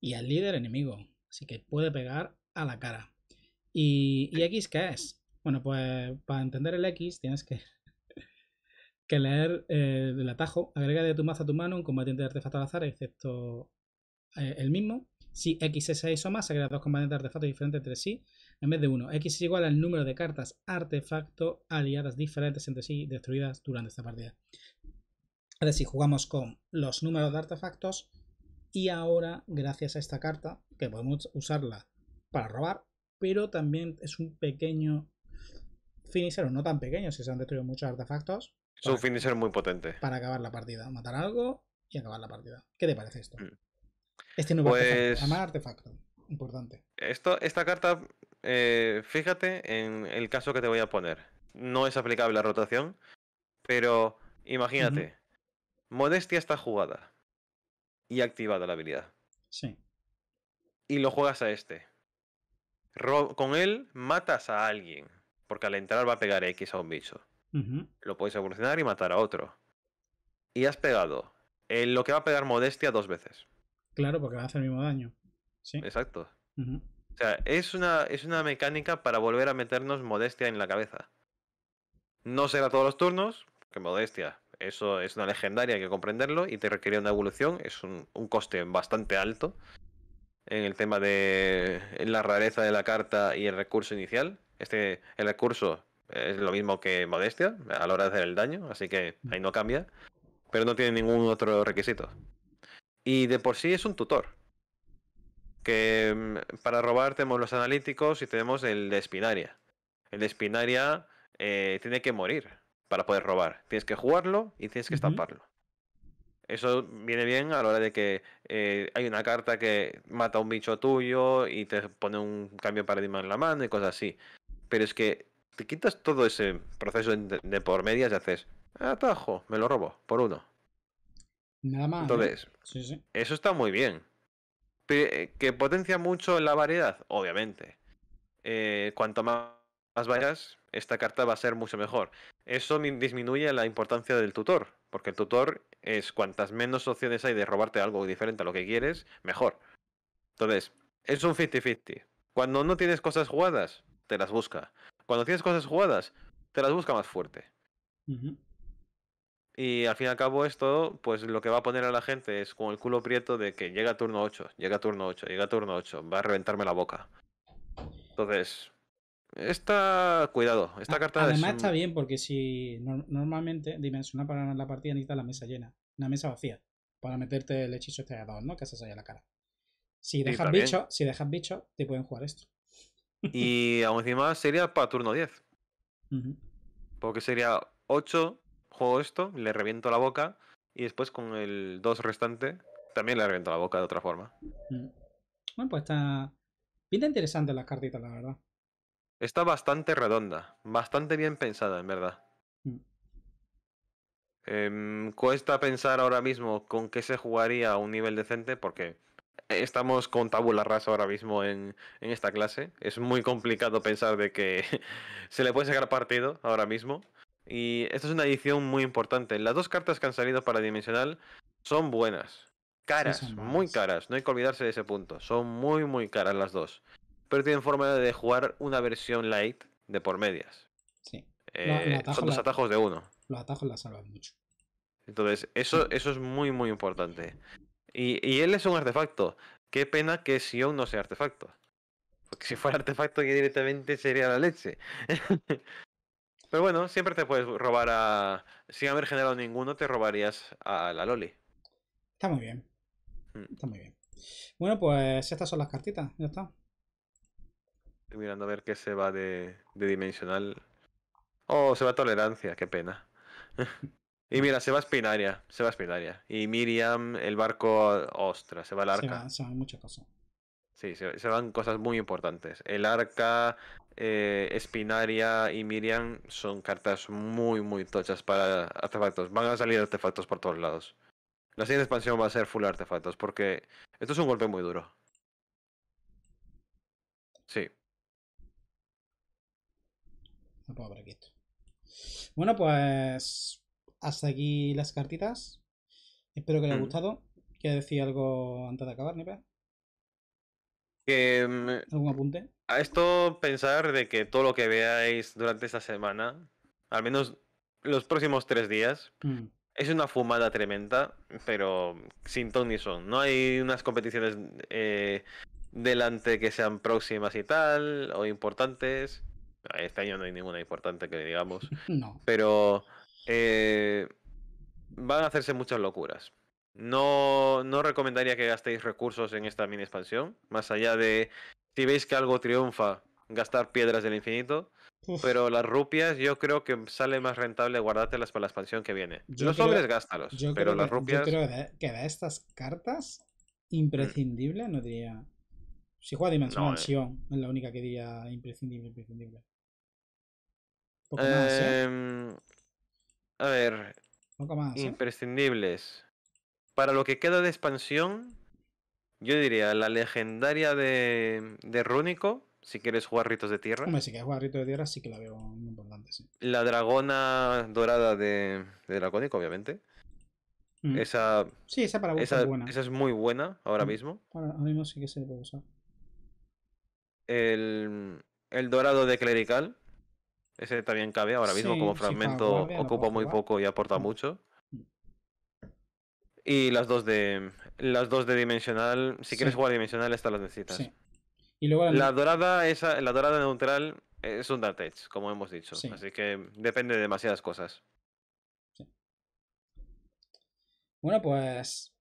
y al líder enemigo, así que puede pegar a la cara. ¿Y, X qué es? Bueno, pues para entender el X tienes que, que leer eh, el atajo, agrega de tu mazo a tu mano un combatiente de artefacto al azar, excepto eh, el mismo, si X es 6 o más, se crean dos componentes de artefactos diferentes entre sí en vez de uno. X es igual al número de cartas artefacto aliadas diferentes entre sí destruidas durante esta partida. Ahora si jugamos con los números de artefactos y ahora, gracias a esta carta, que podemos usarla para robar, pero también es un pequeño finisher, no tan pequeño, si se han destruido muchos artefactos. Es un finisher muy potente. Para acabar la partida, matar algo y acabar la partida. ¿Qué te parece esto? Mm. Este número. pues... artefacto, Importante. Esto, esta carta, eh, fíjate en el caso que te voy a poner. No es aplicable la rotación, pero imagínate, Modestia está jugada y activada la habilidad. Sí. Y lo juegas a este. con él matas a alguien, porque al entrar va a pegar X a un bicho. Lo puedes evolucionar y matar a otro. Y has pegado en lo que va a pegar Modestia dos veces. Claro, porque va a hacer el mismo daño. Exacto. O sea, es una, es una mecánica para volver a meternos modestia en la cabeza. No será todos los turnos, que modestia. Eso es una legendaria, hay que comprenderlo, y te requiere una evolución. Es un, un coste bastante alto en el tema de la rareza de la carta y el recurso inicial. Este, el recurso es lo mismo que modestia a la hora de hacer el daño, así que ahí no cambia. Pero no tiene ningún otro requisito. Y de por sí es un tutor. Que mm, para robar tenemos los analíticos y tenemos el de Espinaria. El de Espinaria eh, tiene que morir para poder robar. Tienes que jugarlo y tienes que estamparlo. Eso viene bien a la hora de que eh, hay una carta que mata a un bicho tuyo y te pone un cambio de paradigma en la mano y cosas así. Pero es que te quitas todo ese proceso de por medias y haces, atajo, ah, me lo robo, por uno. Nada más. ¿eh? Entonces, eso está muy bien. Eh, que potencia mucho la variedad, obviamente. Eh, cuanto más, vayas esta carta va a ser mucho mejor. Eso disminuye la importancia del tutor, porque el tutor es cuantas menos opciones hay de robarte algo diferente a lo que quieres, mejor. Entonces, es un 50-50. Cuando no tienes cosas jugadas, te las busca. Cuando tienes cosas jugadas, te las busca más fuerte. Y al fin y al cabo esto, pues lo que va a poner a la gente es con el culo prieto de que llega turno 8, llega turno 8, llega turno 8, va a reventarme la boca. Entonces, está... cuidado, esta carta Además está bien porque si normalmente dimensionar para la partida necesita la mesa llena, una mesa vacía, para meterte el hechizo este ¿no? Que haces ahí a la cara. Si dejas bicho, si dejas bicho, te pueden jugar esto. Y aún encima sería para turno 10. (laughs) Porque sería 8, juego esto, le reviento la boca y después con el 2 restante también le reviento la boca de otra forma. Mm. Bueno, pues está... Pinta interesante la cartitas, la verdad. Está bastante redonda, bastante bien pensada, en verdad. Mm. Em, cuesta pensar ahora mismo con qué se jugaría a un nivel decente porque estamos con tabula rasa ahora mismo en, en esta clase. Es muy complicado pensar de que (laughs) se le puede sacar partido ahora mismo. Y esta es una edición muy importante. Las dos cartas que han salido para Dimensional son buenas. Caras, muy caras. No hay que olvidarse de ese punto. Son muy, muy caras las dos. Pero tienen forma de jugar una versión light de por medias. Sí. Eh, son dos atajos de uno. Los atajos la salvan mucho. Entonces, eso, eso es muy, muy importante. Y, él es un artefacto. Qué pena que Sion no sea artefacto. Porque si fuera artefacto, directamente sería la leche. (laughs) Pero bueno, siempre te puedes robar a. Sin haber generado ninguno, te robarías a la Loli. Está muy bien. Mm. Está muy bien. Bueno, pues estas son las cartitas, ya está. Estoy mirando a ver qué se va de, dimensional. Oh, se va tolerancia, qué pena. (laughs) y mira, se va a se va a Y Miriam, el barco, Ostras, se va al arca. Se, van muchas cosas. Sí, se van cosas muy importantes. El arca, Espinaria eh, y Miriam son cartas muy, muy tochas para artefactos. Van a salir artefactos por todos lados. La siguiente expansión va a ser full artefactos, porque esto es un golpe muy duro. Sí. Bueno, pues hasta aquí las cartitas. Espero que les haya mm. gustado. ¿Quieres decir algo antes de acabar, Nipe? Mm, ¿Algún apunte? a esto pensar de que todo lo que veáis durante esta semana, al menos los próximos tres días, mm. es una fumada tremenda, pero sin ton ni son. No hay unas competiciones eh, delante que sean próximas y tal, o importantes. Este año no hay ninguna importante que digamos. (laughs) No. Pero eh, van a hacerse muchas locuras. No, no recomendaría que gastéis recursos en esta mini expansión, más allá de si veis que algo triunfa, gastar piedras del infinito. Pero las rupias yo creo que sale más rentable guardártelas para la expansión que viene. Los hombres gástalos, pero las rupias... Yo creo que de estas cartas, imprescindible, no diría... Si juega Dimensión es la única que diría imprescindible, imprescindible. ¿eh? Em, a ver... Poco más, ¿eh? imprescindibles. Para lo que queda de expansión, yo diría la legendaria de, de Rúnico, si quieres jugar ritos de tierra. Hombre, si quieres jugar ritos de tierra, sí que la veo muy importante, sí. La dragona dorada de, de Dracónico, obviamente. Mm. Esa. Sí, esa para es buena. Esa es muy buena ahora mm. mismo. Ahora, mismo sí que se puede usar. El, el dorado de clerical. Ese también cabe ahora mismo como fragmento, ocupa muy poco y aporta mm. mucho. Y las dos de. Las dos de dimensional. Si quieres jugar dimensional, estas las necesitas. la... dorada, esa, la dorada neutral es un Dark Edge, como hemos dicho. Así que depende de demasiadas cosas. Bueno, pues.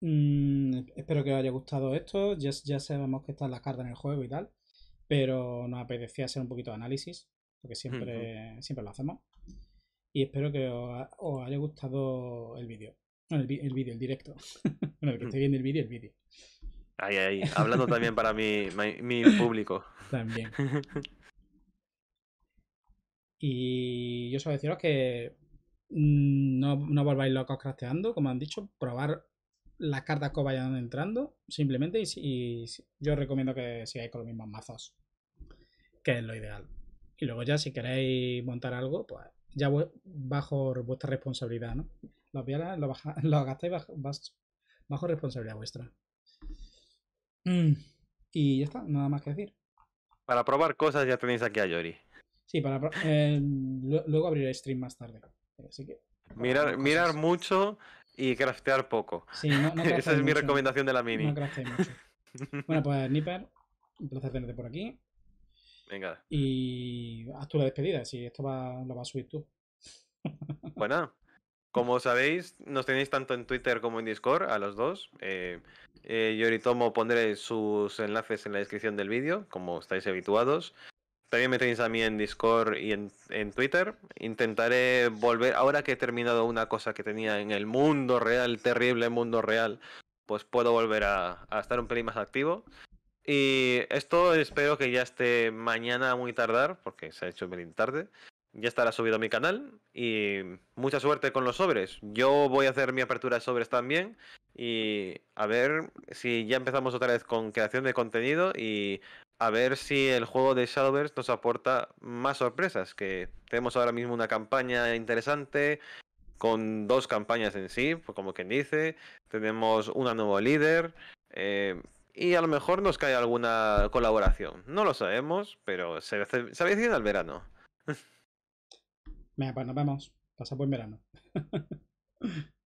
Mm, espero que os haya gustado esto. Ya, ya sabemos que están las cartas en el juego y tal. Pero nos apetecía hacer un poquito de análisis. Porque siempre, siempre lo hacemos y espero que os, haya gustado el vídeo. el vídeo, el directo. (laughs) bueno, que mm. esté viendo el vídeo, el vídeo. Ahí, ahí. Hablando también para mi, mi, público. (laughs) También. (laughs) Y yo solo deciros que mm, no, volváis locos crafteando, como han dicho, probar las cartas que vayan entrando, simplemente, y, yo os recomiendo que sigáis con los mismos mazos, que es lo ideal. Y luego ya si queréis montar algo, pues ya bajo vuestra responsabilidad, ¿no? lo (laughs) lo, gastáis bajo, responsabilidad vuestra. Mm, y ya está, nada más que decir. Para probar cosas ya tenéis aquí a Yori. Sí, para eh, luego abriré stream más tarde. Así que, mirar, mirar mucho y craftear poco. (laughs) Esa es mi recomendación de la mini. No mucho. (laughs) bueno, pues Nipper, un placer tenerte por aquí. Y haz tú la despedida, si esto lo vas a subir tú. Bueno, como sabéis, nos tenéis tanto en Twitter como en Discord, a los dos. Eh, eh yo ahorita pondré sus enlaces en la descripción del vídeo, como estáis habituados. También me tenéis a mí en Discord y en, Twitter. Intentaré volver, ahora que he terminado una cosa que tenía en el mundo real, terrible mundo real, pues puedo volver a estar un pelín más activo. Y esto espero que ya esté mañana muy tardar, porque se ha hecho bien tarde. Ya estará subido a mi canal y mucha suerte con los sobres. Yo voy a hacer mi apertura de sobres también y a ver si ya empezamos otra vez con creación de contenido y a ver si el juego de Shadowverse nos aporta más sorpresas, que tenemos ahora mismo una campaña interesante con dos campañas en sí, pues como quien dice, tenemos una nuevo líder. Eh, y a lo mejor nos cae alguna colaboración. No lo sabemos, pero se, a se el verano. Venga, pues nos vemos. Pasa buen verano. (laughs)